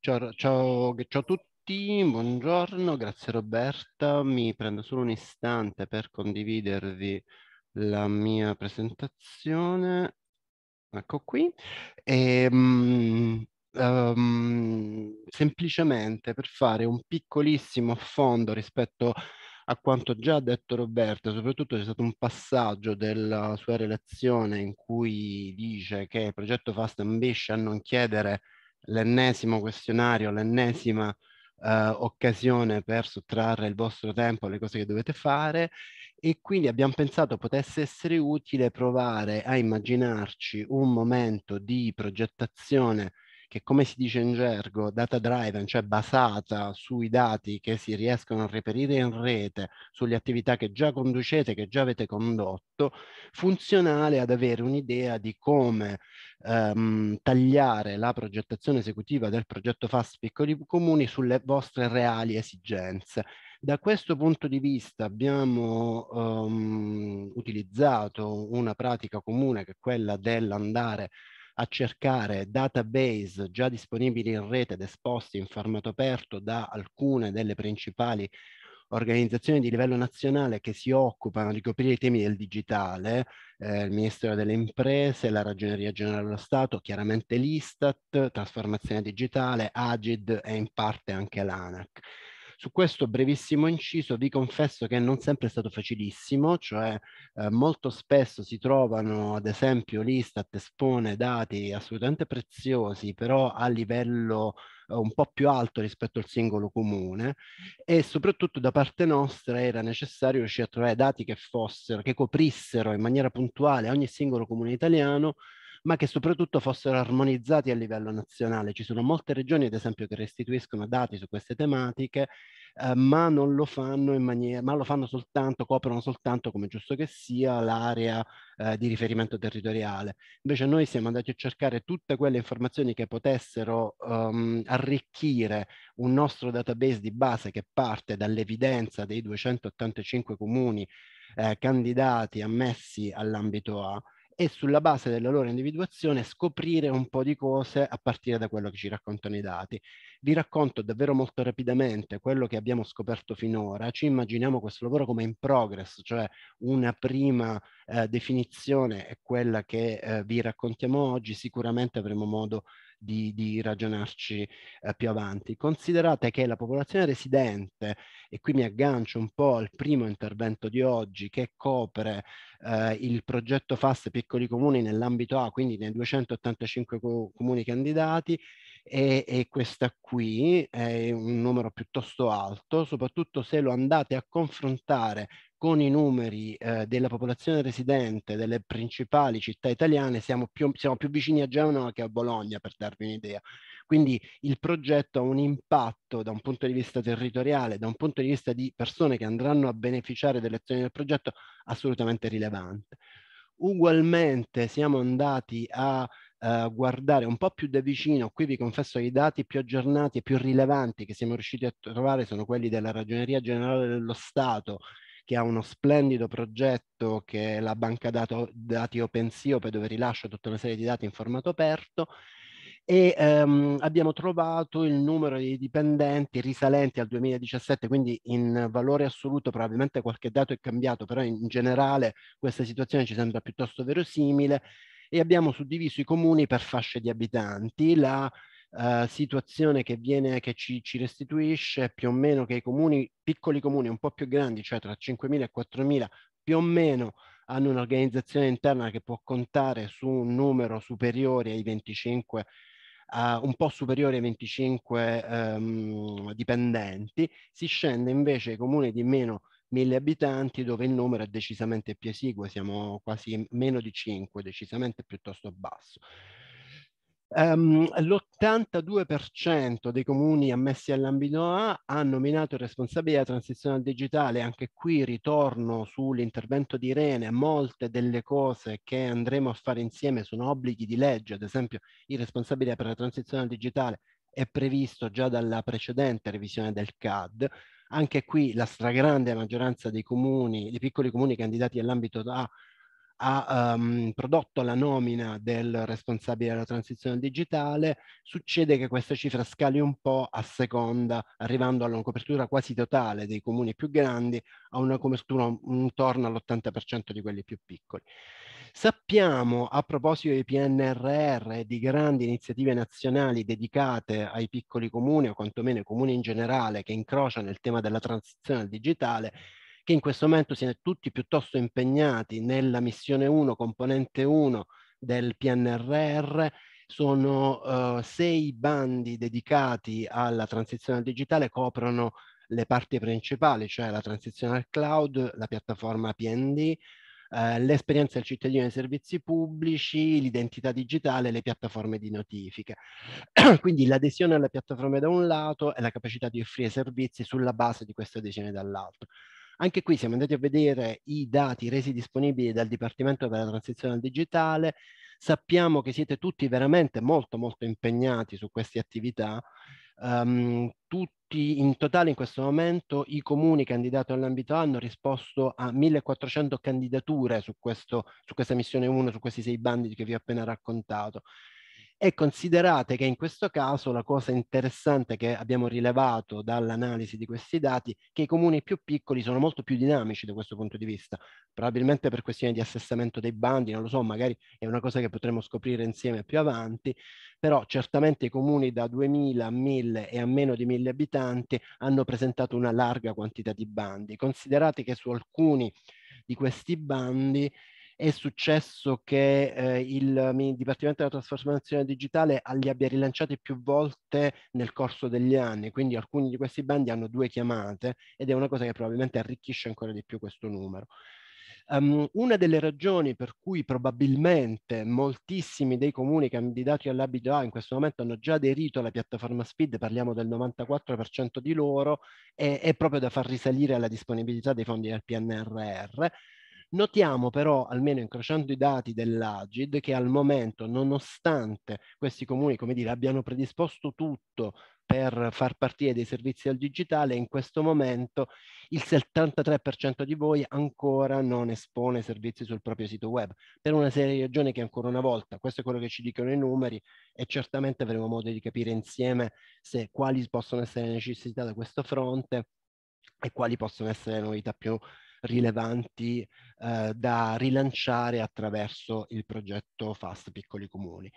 Ciao, ciao, ciao, a tutti, buongiorno, grazie Roberta. Mi prendo solo un istante per condividervi la mia presentazione. Ecco qui. E, um, ehm, semplicemente per fare un piccolissimo affondo rispetto a quanto già detto Roberta, soprattutto c'è stato un passaggio della sua relazione in cui dice che il progetto Fast Ambition non chiedere l'ennesimo questionario, l'ennesima eh, occasione per sottrarre il vostro tempo alle cose che dovete fare e quindi abbiamo pensato potesse essere utile provare a immaginarci un momento di progettazione che come si dice in gergo, data driven, cioè basata sui dati che si riescono a reperire in rete, sulle attività che già conducete, che già avete condotto, funzionale ad avere un'idea di come ehm, tagliare la progettazione esecutiva del progetto FAST Piccoli Comuni sulle vostre reali esigenze. Da questo punto di vista abbiamo um, utilizzato una pratica comune che è quella dell'andare a cercare database già disponibili in rete ed esposti in formato aperto da alcune delle principali organizzazioni di livello nazionale che si occupano di coprire i temi del digitale, eh, il Ministero delle Imprese, la Ragioneria Generale dello Stato, chiaramente l'Istat, Trasformazione Digitale, Agid e in parte anche l'ANAC. Su questo brevissimo inciso vi confesso che non sempre è stato facilissimo, cioè eh, molto spesso si trovano, ad esempio, l'Istat espone dati assolutamente preziosi, però a livello eh, un po' più alto rispetto al singolo comune e soprattutto da parte nostra era necessario riuscire a trovare dati che fossero, che coprissero in maniera puntuale ogni singolo comune italiano ma che soprattutto fossero armonizzati a livello nazionale. Ci sono molte regioni, ad esempio, che restituiscono dati su queste tematiche, eh, ma non lo fanno in maniera, ma lo fanno soltanto, coprono soltanto, come giusto che sia, l'area eh, di riferimento territoriale. Invece noi siamo andati a cercare tutte quelle informazioni che potessero um, arricchire un nostro database di base che parte dall'evidenza dei 285 comuni eh, candidati ammessi all'ambito A e sulla base della loro individuazione scoprire un po' di cose a partire da quello che ci raccontano i dati. Vi racconto davvero molto rapidamente quello che abbiamo scoperto finora. Ci immaginiamo questo lavoro come in progress, cioè una prima eh, definizione è quella che eh, vi raccontiamo oggi, sicuramente avremo modo di di, di ragionarci eh, più avanti. Considerate che la popolazione residente, e qui mi aggancio un po' al primo intervento di oggi che copre eh, il progetto FAS piccoli comuni nell'ambito A, quindi nei 285 co- comuni candidati, e, e questa qui è un numero piuttosto alto, soprattutto se lo andate a confrontare con i numeri eh, della popolazione residente delle principali città italiane siamo più, siamo più vicini a Genova che a Bologna, per darvi un'idea. Quindi il progetto ha un impatto da un punto di vista territoriale, da un punto di vista di persone che andranno a beneficiare delle azioni del progetto, assolutamente rilevante. Ugualmente siamo andati a eh, guardare un po' più da vicino, qui vi confesso che i dati più aggiornati e più rilevanti che siamo riusciti a trovare sono quelli della Ragioneria Generale dello Stato che ha uno splendido progetto che è la banca dato, dati OpenSiope dove rilascia tutta una serie di dati in formato aperto e ehm, abbiamo trovato il numero di dipendenti risalenti al 2017, quindi in valore assoluto probabilmente qualche dato è cambiato, però in generale questa situazione ci sembra piuttosto verosimile e abbiamo suddiviso i comuni per fasce di abitanti. La eh, situazione che, viene, che ci, ci, restituisce più o meno che i comuni, piccoli comuni un po' più grandi, cioè tra 5.000 e 4.000, più o meno hanno un'organizzazione interna che può contare su un numero superiore ai 25 Uh, un po' superiore ai 25 um, ehm, dipendenti, si scende invece ai comuni di meno 1000 abitanti dove il numero è decisamente più esiguo, siamo quasi meno di 5, decisamente piuttosto basso. Um, ehm, l'82% dei comuni ammessi all'ambito A ha nominato il responsabile della transizione al digitale. Anche qui ritorno sull'intervento di Irene. Molte delle cose che andremo a fare insieme sono obblighi di legge, ad esempio il responsabile per la transizione al digitale è previsto già dalla precedente revisione del CAD. Anche qui la stragrande maggioranza dei comuni, dei piccoli comuni candidati all'ambito A ha um, prodotto la nomina del responsabile della transizione digitale, succede che questa cifra scali un po' a seconda, arrivando alla copertura quasi totale dei comuni più grandi, a una copertura intorno all'80% di quelli più piccoli. Sappiamo, a proposito di PNRR e di grandi iniziative nazionali dedicate ai piccoli comuni o quantomeno ai comuni in generale che incrociano il tema della transizione al digitale, perché in questo momento siete tutti piuttosto impegnati nella missione 1, componente 1 del PNRR, sono uh, sei bandi dedicati alla transizione al digitale, coprono le parti principali, cioè la transizione al cloud, la piattaforma PND, eh, l'esperienza del cittadino dei servizi pubblici, l'identità digitale, le piattaforme di notifica. Quindi l'adesione alle piattaforme da un lato e la capacità di offrire servizi sulla base di questa adesione dall'altro. Anche qui siamo andati a vedere i dati resi disponibili dal Dipartimento per la Transizione al Digitale. Sappiamo che siete tutti veramente molto molto impegnati su queste attività. Um, tutti in totale in questo momento i comuni candidati all'ambito hanno risposto a 1400 candidature su, questo, su questa missione 1, su questi sei bandi che vi ho appena raccontato. E considerate che in questo caso la cosa interessante che abbiamo rilevato dall'analisi di questi dati è che i comuni più piccoli sono molto più dinamici da questo punto di vista, probabilmente per questioni di assessamento dei bandi, non lo so, magari è una cosa che potremo scoprire insieme più avanti, però certamente i comuni da 2000 a 1000 e a meno di 1000 abitanti hanno presentato una larga quantità di bandi. Considerate che su alcuni di questi bandi è successo che eh, il, Dipartimento della Trasformazione Digitale li abbia rilanciati più volte nel corso degli anni, quindi alcuni di questi bandi hanno due chiamate ed è una cosa che probabilmente arricchisce ancora di più questo numero. Um, una delle ragioni per cui probabilmente moltissimi dei comuni candidati all'abito A in questo momento hanno già aderito alla piattaforma SPID, parliamo del 94% di loro, è, è proprio da far risalire alla disponibilità dei fondi del PNRR. Notiamo però, almeno incrociando i dati dell'Agid, che al momento, nonostante questi comuni, come dire, abbiano predisposto tutto per far partire dei servizi al digitale, in questo momento il 73% di voi ancora non espone servizi sul proprio sito web, per una serie di ragioni che ancora una volta, questo è quello che ci dicono i numeri e certamente avremo modo di capire insieme se quali possono essere le necessità da questo fronte e quali possono essere le novità più rilevanti eh, da rilanciare attraverso il progetto FAST Piccoli Comuni.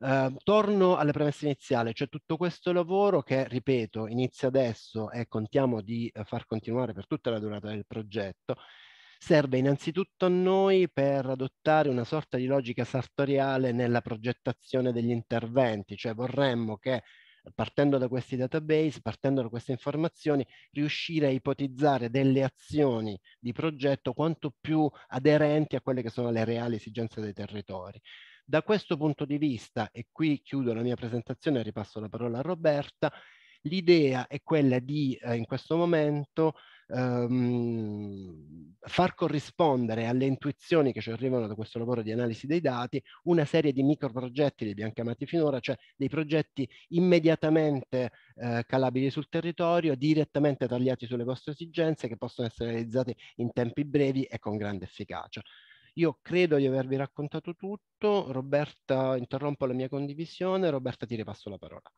Eh, torno alla premessa iniziale, cioè tutto questo lavoro che, ripeto, inizia adesso e contiamo di eh, far continuare per tutta la durata del progetto, serve innanzitutto a noi per adottare una sorta di logica sartoriale nella progettazione degli interventi, cioè vorremmo che partendo da questi database, partendo da queste informazioni, riuscire a ipotizzare delle azioni di progetto quanto più aderenti a quelle che sono le reali esigenze dei territori. Da questo punto di vista, e qui chiudo la mia presentazione e ripasso la parola a Roberta, l'idea è quella di, eh, in questo momento, ehm, far corrispondere alle intuizioni che ci arrivano da questo lavoro di analisi dei dati una serie di microprogetti li abbiamo chiamati finora, cioè dei progetti immediatamente eh, calabili sul territorio, direttamente tagliati sulle vostre esigenze che possono essere realizzati in tempi brevi e con grande efficacia. Io credo di avervi raccontato tutto. Roberta, interrompo la mia condivisione. Roberta, ti ripasso la parola.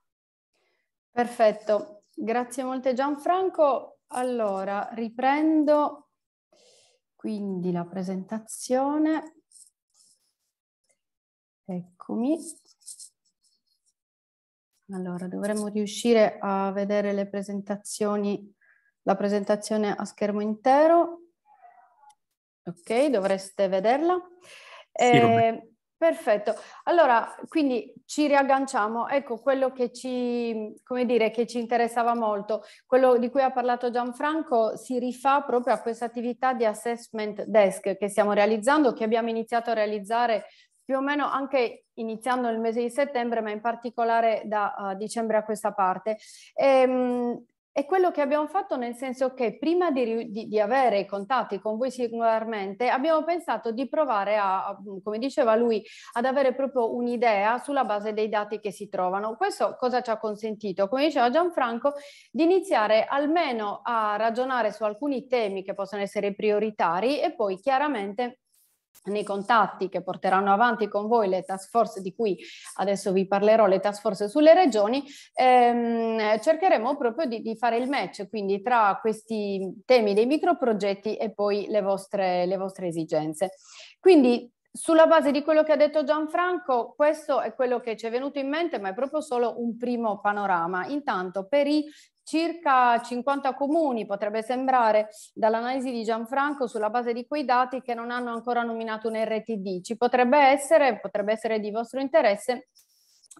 Perfetto, grazie molte Gianfranco. Allora, riprendo quindi la presentazione. Eccomi. Allora, dovremmo riuscire a vedere le presentazioni, la presentazione a schermo intero. Ok, dovreste vederla. Sì, Perfetto, allora quindi ci riagganciamo, ecco quello che ci, dire, che ci, interessava molto, quello di cui ha parlato Gianfranco si rifà proprio a questa attività di assessment desk che stiamo realizzando, che abbiamo iniziato a realizzare più o meno anche iniziando il mese di settembre, ma in particolare da uh, dicembre a questa parte. E, ehm, è quello che abbiamo fatto nel senso che prima di, di, di avere i contatti con voi singolarmente abbiamo pensato di provare a, mhmm, come diceva lui, ad avere proprio un'idea sulla base dei dati che si trovano. Questo cosa ci ha consentito? Come diceva Gianfranco, di iniziare almeno a ragionare su alcuni temi che possono essere prioritari e poi chiaramente nei contatti che porteranno avanti con voi le task force di cui adesso vi parlerò, le task force sulle regioni, ehm, cercheremo proprio di, di, fare il match quindi tra questi temi dei microprogetti e poi le vostre, le vostre esigenze. Quindi sulla base di quello che ha detto Gianfranco, questo è quello che ci è venuto in mente, ma è proprio solo un primo panorama. Intanto per i circa 50 comuni, potrebbe sembrare dall'analisi di Gianfranco sulla base di quei dati che non hanno ancora nominato un RTD. Ci potrebbe essere, potrebbe essere di vostro interesse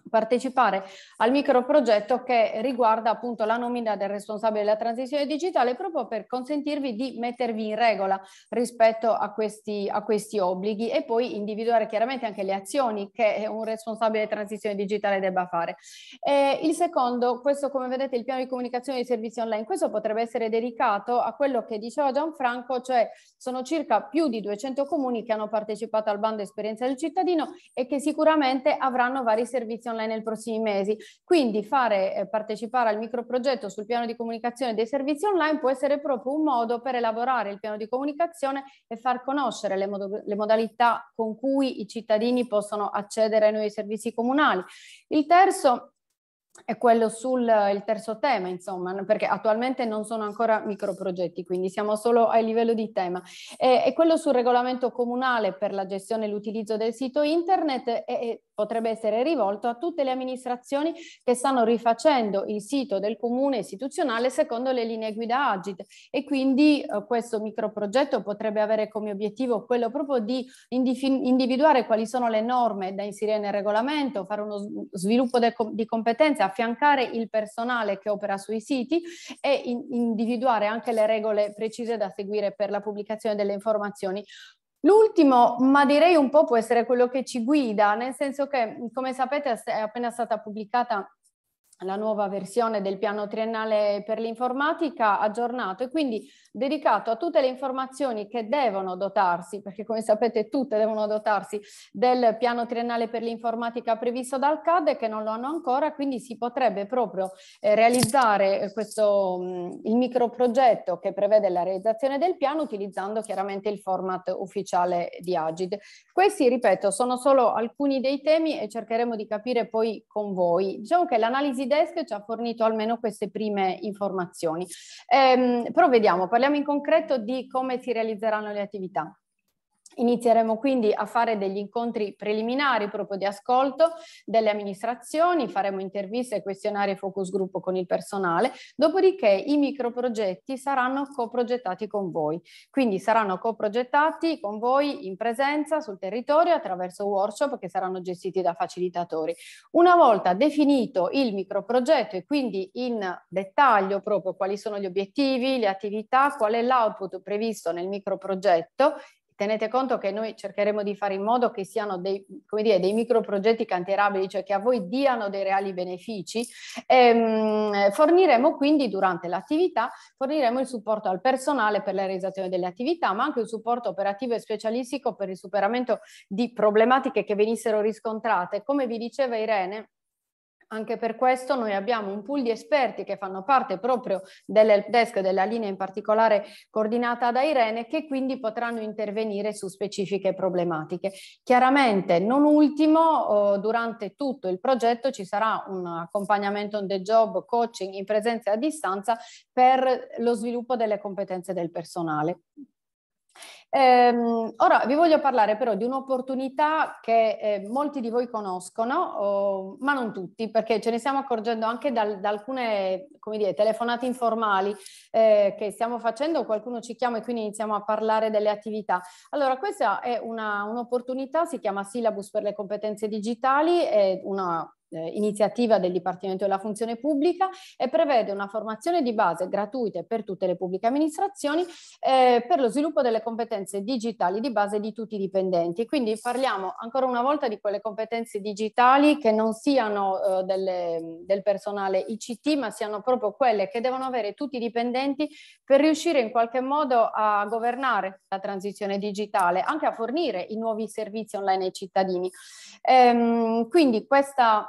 partecipare al microprogetto che riguarda appunto la nomina del responsabile della transizione digitale proprio per consentirvi di mettervi in regola rispetto a questi, a questi obblighi e poi individuare chiaramente anche le azioni che un responsabile della transizione digitale debba fare. E il secondo, questo come vedete il piano di comunicazione dei servizi online, questo potrebbe essere dedicato a quello che diceva Gianfranco, cioè sono circa più di 200 comuni che hanno partecipato al bando esperienza del cittadino e che sicuramente avranno vari servizi online nei prossimi mesi. Quindi fare eh, partecipare al microprogetto sul piano di comunicazione dei servizi online può essere proprio un modo per elaborare il piano di comunicazione e far conoscere le, mod- le modalità con cui i cittadini possono accedere ai nuovi servizi comunali. Il terzo è quello sul terzo tema, insomma, perché attualmente non sono ancora microprogetti, quindi siamo solo a livello di tema. E, è quello sul regolamento comunale per la gestione e l'utilizzo del sito internet e potrebbe essere rivolto a tutte le amministrazioni che stanno rifacendo il sito del comune istituzionale secondo le linee guida Agit e quindi eh, questo microprogetto potrebbe avere come obiettivo quello proprio di individuare quali sono le norme da inserire nel regolamento, fare uno sviluppo di competenze, affiancare il personale che opera sui siti e in individuare anche le regole precise da seguire per la pubblicazione delle informazioni. L'ultimo, ma direi un po' può essere quello che ci guida, nel senso che, come sapete, è appena stata pubblicata la nuova versione del piano triennale per l'informatica aggiornato e quindi dedicato a tutte le informazioni che devono dotarsi, perché come sapete tutte devono dotarsi del piano triennale per l'informatica previsto dal CAD e che non lo hanno ancora, quindi si potrebbe proprio eh, realizzare eh, questo, mh, mm, il microprogetto che prevede la realizzazione del piano utilizzando chiaramente il format ufficiale di Agid. Questi, ripeto, sono solo alcuni dei temi e cercheremo di capire poi con voi. Diciamo che l'analisi Desk ci ha fornito almeno queste prime informazioni. Ehm, però vediamo, parliamo in concreto di come si realizzeranno le attività. Inizieremo quindi a fare degli incontri preliminari proprio di ascolto delle amministrazioni, faremo interviste e questionari focus group con il personale, dopodiché i microprogetti saranno coprogettati con voi, quindi saranno coprogettati con voi in presenza sul territorio attraverso workshop che saranno gestiti da facilitatori. Una volta definito il microprogetto e quindi in dettaglio proprio quali sono gli obiettivi, le attività, qual è l'output previsto nel microprogetto tenete conto che noi cercheremo di fare in modo che siano dei, dire, dei microprogetti cantierabili, cioè che a voi diano dei reali benefici. Ehm, forniremo quindi durante l'attività, forniremo il supporto al personale per la realizzazione delle attività, ma anche un supporto operativo e specialistico per il superamento di problematiche che venissero riscontrate. Come vi diceva Irene, anche per questo noi abbiamo un pool di esperti che fanno parte proprio dell'help desk della linea in particolare coordinata da Irene che quindi potranno intervenire su specifiche problematiche. Chiaramente non ultimo oh, durante tutto il progetto ci sarà un accompagnamento on the job, coaching in presenza e a distanza per lo sviluppo delle competenze del personale. Ehm, ora vi voglio parlare però di un'opportunità che eh, molti di voi conoscono, oh, ma non tutti, perché ce ne stiamo accorgendo anche dal, da alcune dire, telefonate informali eh, che stiamo facendo, qualcuno ci chiama e quindi iniziamo a parlare delle attività. Allora, questa è una, un'opportunità, si chiama Syllabus per le competenze digitali, è una eh, iniziativa del Dipartimento della Funzione Pubblica e prevede una formazione di base gratuita per tutte le pubbliche amministrazioni eh, per lo sviluppo delle competenze competenze digitali di base di tutti i dipendenti. Quindi parliamo ancora una volta di quelle competenze digitali che non siano eh, delle, del personale ICT, ma siano proprio quelle che devono avere tutti i dipendenti per riuscire in qualche modo a governare la transizione digitale, anche a fornire i nuovi servizi online ai cittadini. Ehm, quindi questa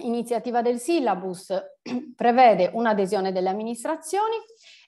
iniziativa del syllabus prevede un'adesione delle amministrazioni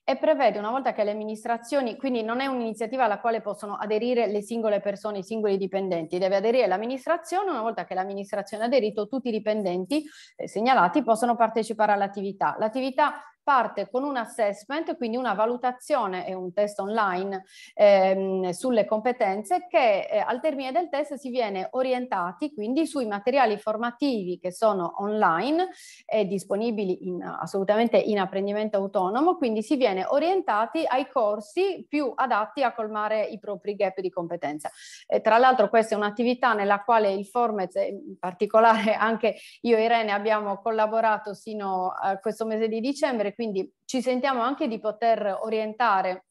e prevede una volta che le amministrazioni, quindi non è un'iniziativa alla quale possono aderire le singole persone, i singoli dipendenti, deve aderire l'amministrazione, una volta che l'amministrazione ha aderito tutti i dipendenti eh, segnalati possono partecipare all'attività. L'attività parte con un assessment, quindi una valutazione e un test online ehm, sulle competenze che eh, al termine del test si viene orientati quindi sui materiali formativi che sono online e disponibili in, assolutamente in apprendimento autonomo, quindi si viene orientati ai corsi più adatti a colmare i propri gap di competenza. Eh, tra l'altro questa è un'attività nella quale il Formez, in particolare anche io e Irene abbiamo collaborato sino a questo mese di dicembre, sempre, quindi ci sentiamo anche di poter orientare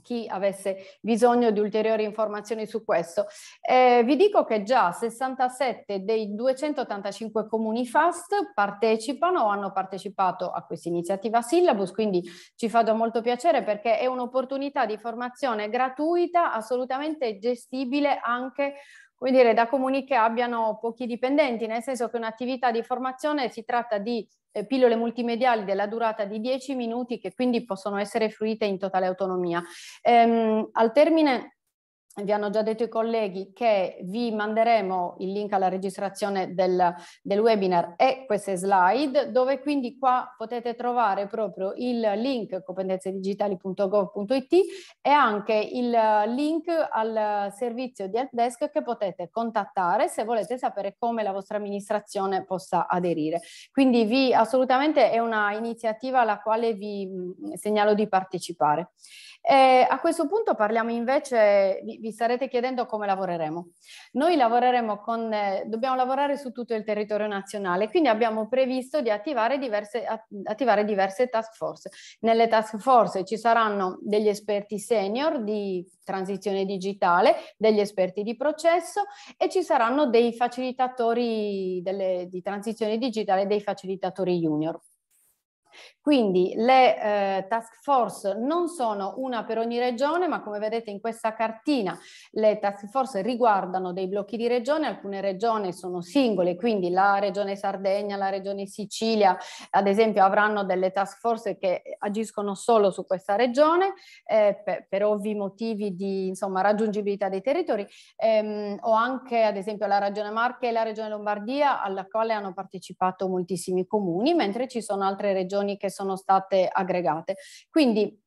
chi avesse bisogno di ulteriori informazioni su questo. Eh, vi dico che già 67 dei 285 comuni FAST partecipano o hanno partecipato a questa iniziativa Syllabus, quindi ci fa già molto piacere perché è un'opportunità di formazione gratuita, assolutamente gestibile anche come dire, da comuni che abbiano pochi dipendenti, nel senso che un'attività di formazione si tratta di eh, pillole multimediali della durata di 10 minuti che quindi possono essere fruite in totale autonomia. Ehm, al termine vi hanno già detto i colleghi che vi manderemo il link alla registrazione del, del, webinar e queste slide, dove quindi qua potete trovare proprio il link competenzedigitali.gov.it e anche il link al servizio di helpdesk che potete contattare se volete sapere come la vostra amministrazione possa aderire. Quindi vi assolutamente è una iniziativa alla quale vi segnalo di partecipare. Eh, a questo punto parliamo invece, vi, vi, starete chiedendo come lavoreremo. Noi lavoreremo con, eh, dobbiamo lavorare su tutto il territorio nazionale, quindi abbiamo previsto di attivare diverse, attivare diverse task force. Nelle task force ci saranno degli esperti senior di transizione digitale, degli esperti di processo e ci saranno dei facilitatori delle, di transizione digitale, dei facilitatori junior. Quindi le eh, task force non sono una per ogni regione, ma come vedete in questa cartina le task force riguardano dei blocchi di regione, alcune regioni sono singole, quindi la regione Sardegna, la regione Sicilia, ad esempio avranno delle task force che agiscono solo su questa regione eh, per, per, ovvi motivi di insomma, raggiungibilità dei territori ehm, o anche ad esempio la regione Marche e la regione Lombardia alla quale hanno partecipato moltissimi comuni, mentre ci sono altre regioni informazioni che sono state aggregate. Quindi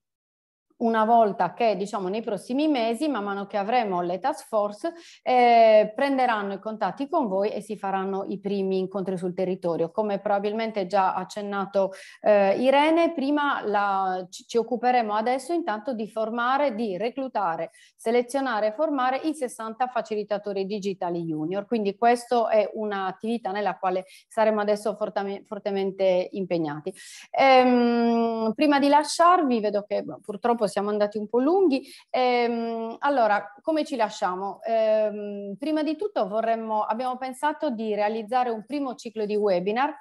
una volta che diciamo nei prossimi mesi, man mano che avremo le task force, eh, prenderanno i contatti con voi e si faranno i primi incontri sul territorio. Come probabilmente già accennato eh, Irene, prima la, ci, ci occuperemo adesso intanto di formare, di reclutare, selezionare e formare i 60 facilitatori digitali junior. Quindi questa è un'attività nella quale saremo adesso fortemente impegnati. Ehm, prima di lasciarvi, vedo che boh, purtroppo siamo andati un po' lunghi. Ehm, allora, come ci lasciamo? Ehm, prima di tutto vorremmo, abbiamo pensato di realizzare un primo ciclo di webinar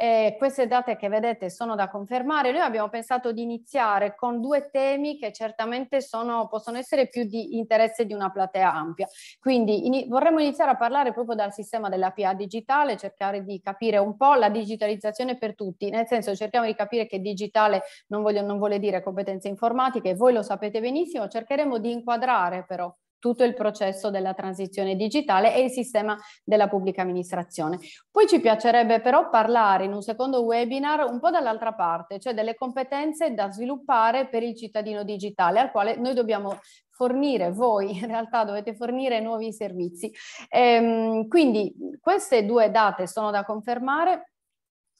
eh, queste date che vedete sono da confermare. Noi abbiamo pensato di iniziare con due temi che certamente sono, possono essere più di interesse di una platea ampia. Quindi in, vorremmo iniziare a parlare proprio dal sistema della PA digitale, cercare di capire un po' la digitalizzazione per tutti, nel senso cerchiamo di capire che digitale non, voglio, non vuole dire competenze informatiche, voi lo sapete benissimo, cercheremo di inquadrare però tutto il processo della transizione digitale e il sistema della pubblica amministrazione. Poi ci piacerebbe però parlare in un secondo webinar un po' dall'altra parte, cioè delle competenze da sviluppare per il cittadino digitale, al quale noi dobbiamo fornire, voi in realtà dovete fornire nuovi servizi. Ehm, quindi queste due date sono da confermare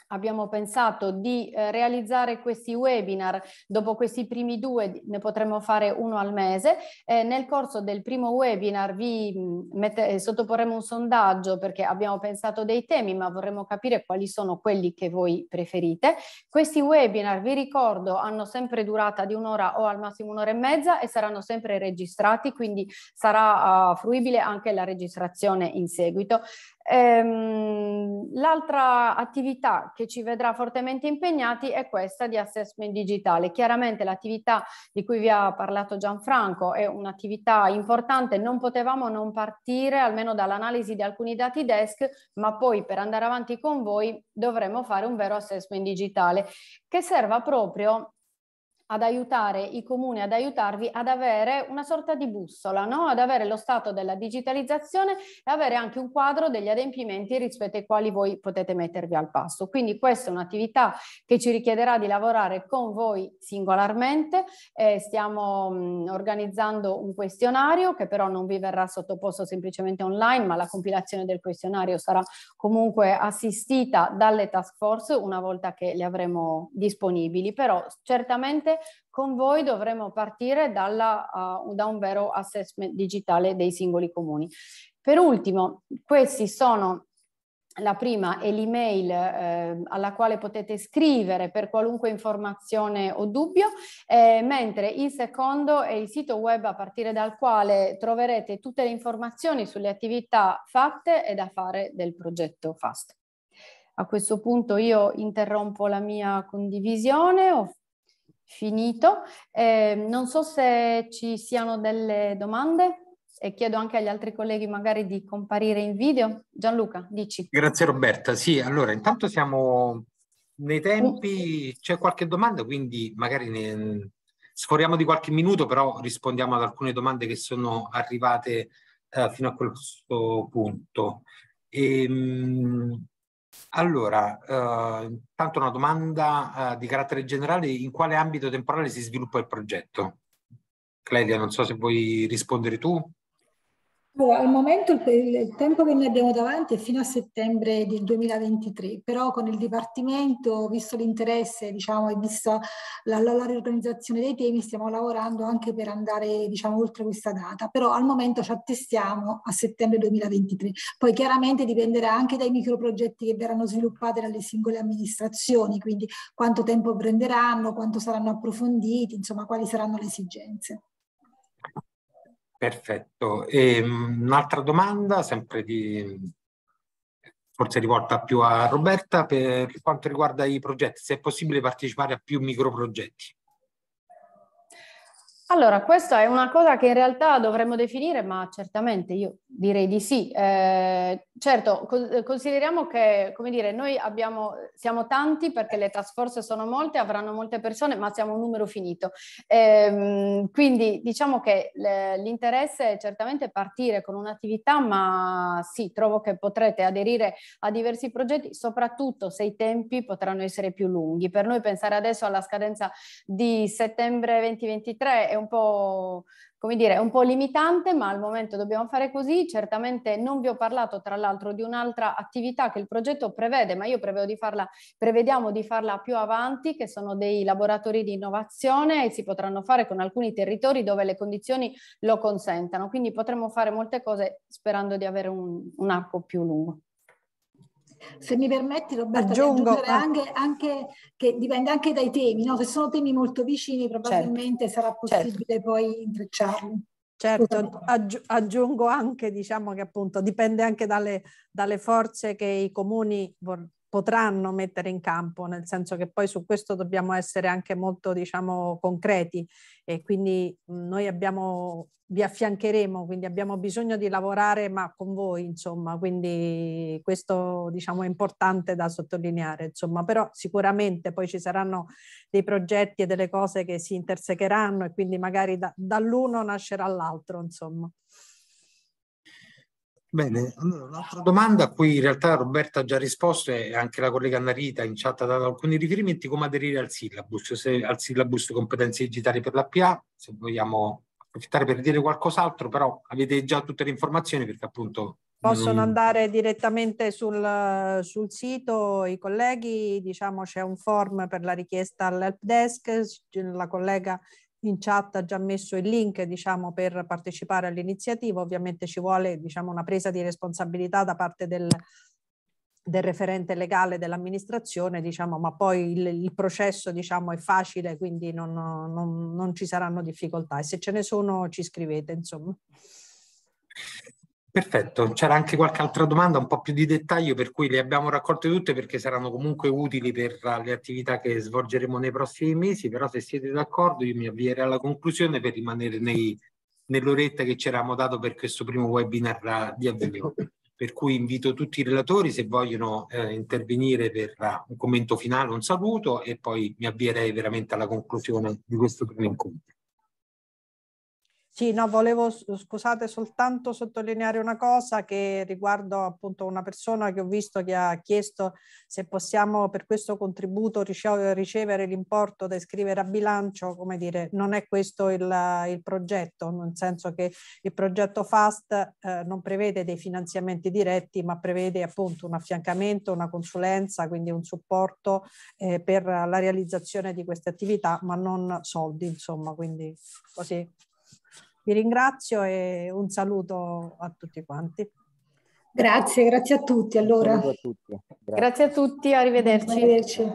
abbiamo pensato di eh, realizzare questi webinar, dopo questi primi due ne potremmo fare uno al mese, eh, nel corso del primo webinar vi mm, mette, eh, sottoporremo un sondaggio perché abbiamo pensato dei temi ma vorremmo capire quali sono quelli che voi preferite. Questi webinar vi ricordo hanno sempre durata di un'ora o al massimo un'ora e mezza e saranno sempre registrati quindi sarà uh, fruibile anche la registrazione in seguito. Ehm, l'altra attività che ci vedrà fortemente impegnati è questa di assessment digitale. Chiaramente l'attività di cui vi ha parlato Gianfranco è un'attività importante, non potevamo non partire almeno dall'analisi di alcuni dati desk, ma poi per andare avanti con voi dovremo fare un vero assessment digitale che serva proprio ad aiutare i comuni, ad aiutarvi ad avere una sorta di bussola, no? ad avere lo stato della digitalizzazione e avere anche un quadro degli adempimenti rispetto ai quali voi potete mettervi al passo. Quindi questa è un'attività che ci richiederà di lavorare con voi singolarmente, eh, stiamo mh, organizzando un questionario che però non vi verrà sottoposto semplicemente online, ma la compilazione del questionario sarà comunque assistita dalle task force una volta che le avremo disponibili, però certamente con voi dovremo partire dalla, uh, da un vero assessment digitale dei singoli comuni. Per ultimo, questi sono la prima e l'email eh, alla quale potete scrivere per qualunque informazione o dubbio, eh, mentre il secondo è il sito web a partire dal quale troverete tutte le informazioni sulle attività fatte e da fare del progetto FAST. A questo punto io interrompo la mia condivisione, ho finito. Eh, non so se ci siano delle domande e chiedo anche agli altri colleghi magari di comparire in video. Gianluca, dici. Grazie Roberta. Sì, allora intanto siamo nei mm. tempi, c'è qualche domanda, quindi magari ne... sforiamo di qualche minuto, però rispondiamo ad alcune domande che sono arrivate eh, fino a questo punto. E, ehm, allora, eh, intanto una domanda eh, di carattere generale, in quale ambito temporale si sviluppa il progetto? Clelia, non so se vuoi rispondere tu. Allora, al momento il, il, tempo che noi abbiamo davanti è fino a settembre del 2023, però con il Dipartimento, visto l'interesse diciamo, e vista la, la, la, riorganizzazione dei temi, stiamo lavorando anche per andare diciamo, oltre questa data, però al momento ci attestiamo a settembre 2023. Poi chiaramente dipenderà anche dai microprogetti che verranno sviluppati dalle singole amministrazioni, quindi quanto tempo prenderanno, quanto saranno approfonditi, insomma quali saranno le esigenze. Perfetto. E, mm, un'altra domanda, sempre di, forse rivolta più a Roberta, per quanto riguarda i progetti, se è possibile partecipare a più microprogetti. Allora, questa è una cosa che in realtà dovremmo definire, ma certamente io direi di sì. Eh, certo, co- consideriamo che, come dire, noi abbiamo, siamo tanti perché le task force sono molte, avranno molte persone, ma siamo un numero finito. Eh, quindi diciamo che le, l'interesse è certamente partire con un'attività, ma sì, trovo che potrete aderire a diversi progetti, soprattutto se i tempi potranno essere più lunghi. Per noi pensare adesso alla scadenza di settembre 2023 è un po', come dire, un po' limitante, ma al momento dobbiamo fare così. Certamente non vi ho parlato, tra l'altro, di un'altra attività che il progetto prevede, ma io prevedo di farla, prevediamo di farla più avanti, che sono dei laboratori di innovazione e si potranno fare con alcuni territori dove le condizioni lo consentano. Quindi potremmo fare molte cose sperando di avere un, un arco più lungo se mi permetti Roberta Aggiungo, di anche, anche, che dipende anche dai temi, no? se sono temi molto vicini probabilmente certo, sarà certo. possibile certo. poi intrecciarli. Certo, aggiungo anche diciamo che appunto dipende anche dalle, dalle forze che i comuni potranno mettere in campo, nel senso che poi su questo dobbiamo essere anche molto, diciamo, concreti e quindi mhmm, noi abbiamo, vi affiancheremo, quindi abbiamo bisogno di lavorare ma con voi, insomma, quindi questo, diciamo, è importante da sottolineare, insomma, però sicuramente poi ci saranno dei progetti e delle cose che si intersecheranno e quindi magari da, dall'uno nascerà l'altro, insomma. Bene, allora un'altra domanda a cui in realtà Roberta ha già risposto e anche la collega Narita in chat ha dato alcuni riferimenti, come aderire al syllabus, se, al syllabus competenze digitali per l'APA, se vogliamo approfittare per dire qualcos'altro, però avete già tutte le informazioni perché appunto... Possono non... andare direttamente sul, sul, sito i colleghi, diciamo c'è un form per la richiesta all'help desk, la collega in chat ha già messo il link diciamo, per partecipare all'iniziativa, ovviamente ci vuole diciamo, una presa di responsabilità da parte del, del referente legale dell'amministrazione, diciamo, ma poi il, il processo diciamo, è facile, quindi non, non, non ci saranno difficoltà e se ce ne sono ci scrivete. Insomma. Perfetto, c'era anche qualche altra domanda un po' più di dettaglio per cui le abbiamo raccolte tutte perché saranno comunque utili per eh, le attività che svolgeremo nei prossimi mesi, però se siete d'accordo io mi avvierei alla conclusione per rimanere nell'oretta che ci eravamo dato per questo primo webinar eh, di avvio. Per cui invito tutti i relatori se vogliono eh, intervenire per uh, un commento finale, un saluto e poi mi avvierei veramente alla conclusione di questo primo incontro. Sì, no, volevo, scusate, soltanto sottolineare una cosa che riguardo appunto una persona che ho visto che ha chiesto se possiamo per questo contributo ricevere l'importo da iscrivere a bilancio, come dire, non è questo il, il progetto, nel senso che il progetto FAST eh, non prevede dei finanziamenti diretti, ma prevede appunto un affiancamento, una consulenza, quindi un supporto eh, per la realizzazione di queste attività, ma non soldi, insomma, quindi così vi ringrazio e un saluto a tutti quanti. Grazie, grazie a tutti. Allora. A tutti. Grazie. grazie. a tutti, arrivederci. arrivederci.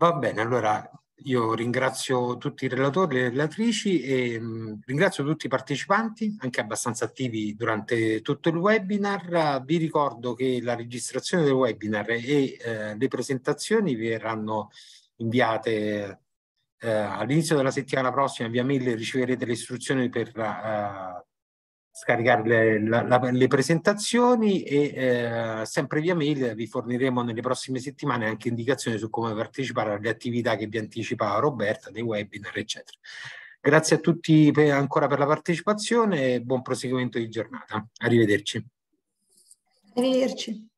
Va bene, allora io ringrazio tutti i relatori e le relatrici e mh, mm, ringrazio tutti i partecipanti, anche abbastanza attivi durante tutto il webinar. Vi ricordo che la registrazione del webinar e eh, le presentazioni verranno inviate eh, all'inizio della settimana prossima via mail riceverete le istruzioni per eh, scaricare le, la, la, le, presentazioni e eh, sempre via mail vi forniremo nelle prossime settimane anche indicazioni su come partecipare alle attività che vi anticipa Roberta, dei webinar eccetera. Grazie a tutti per, ancora per la partecipazione e buon proseguimento di giornata. Arrivederci. Arrivederci.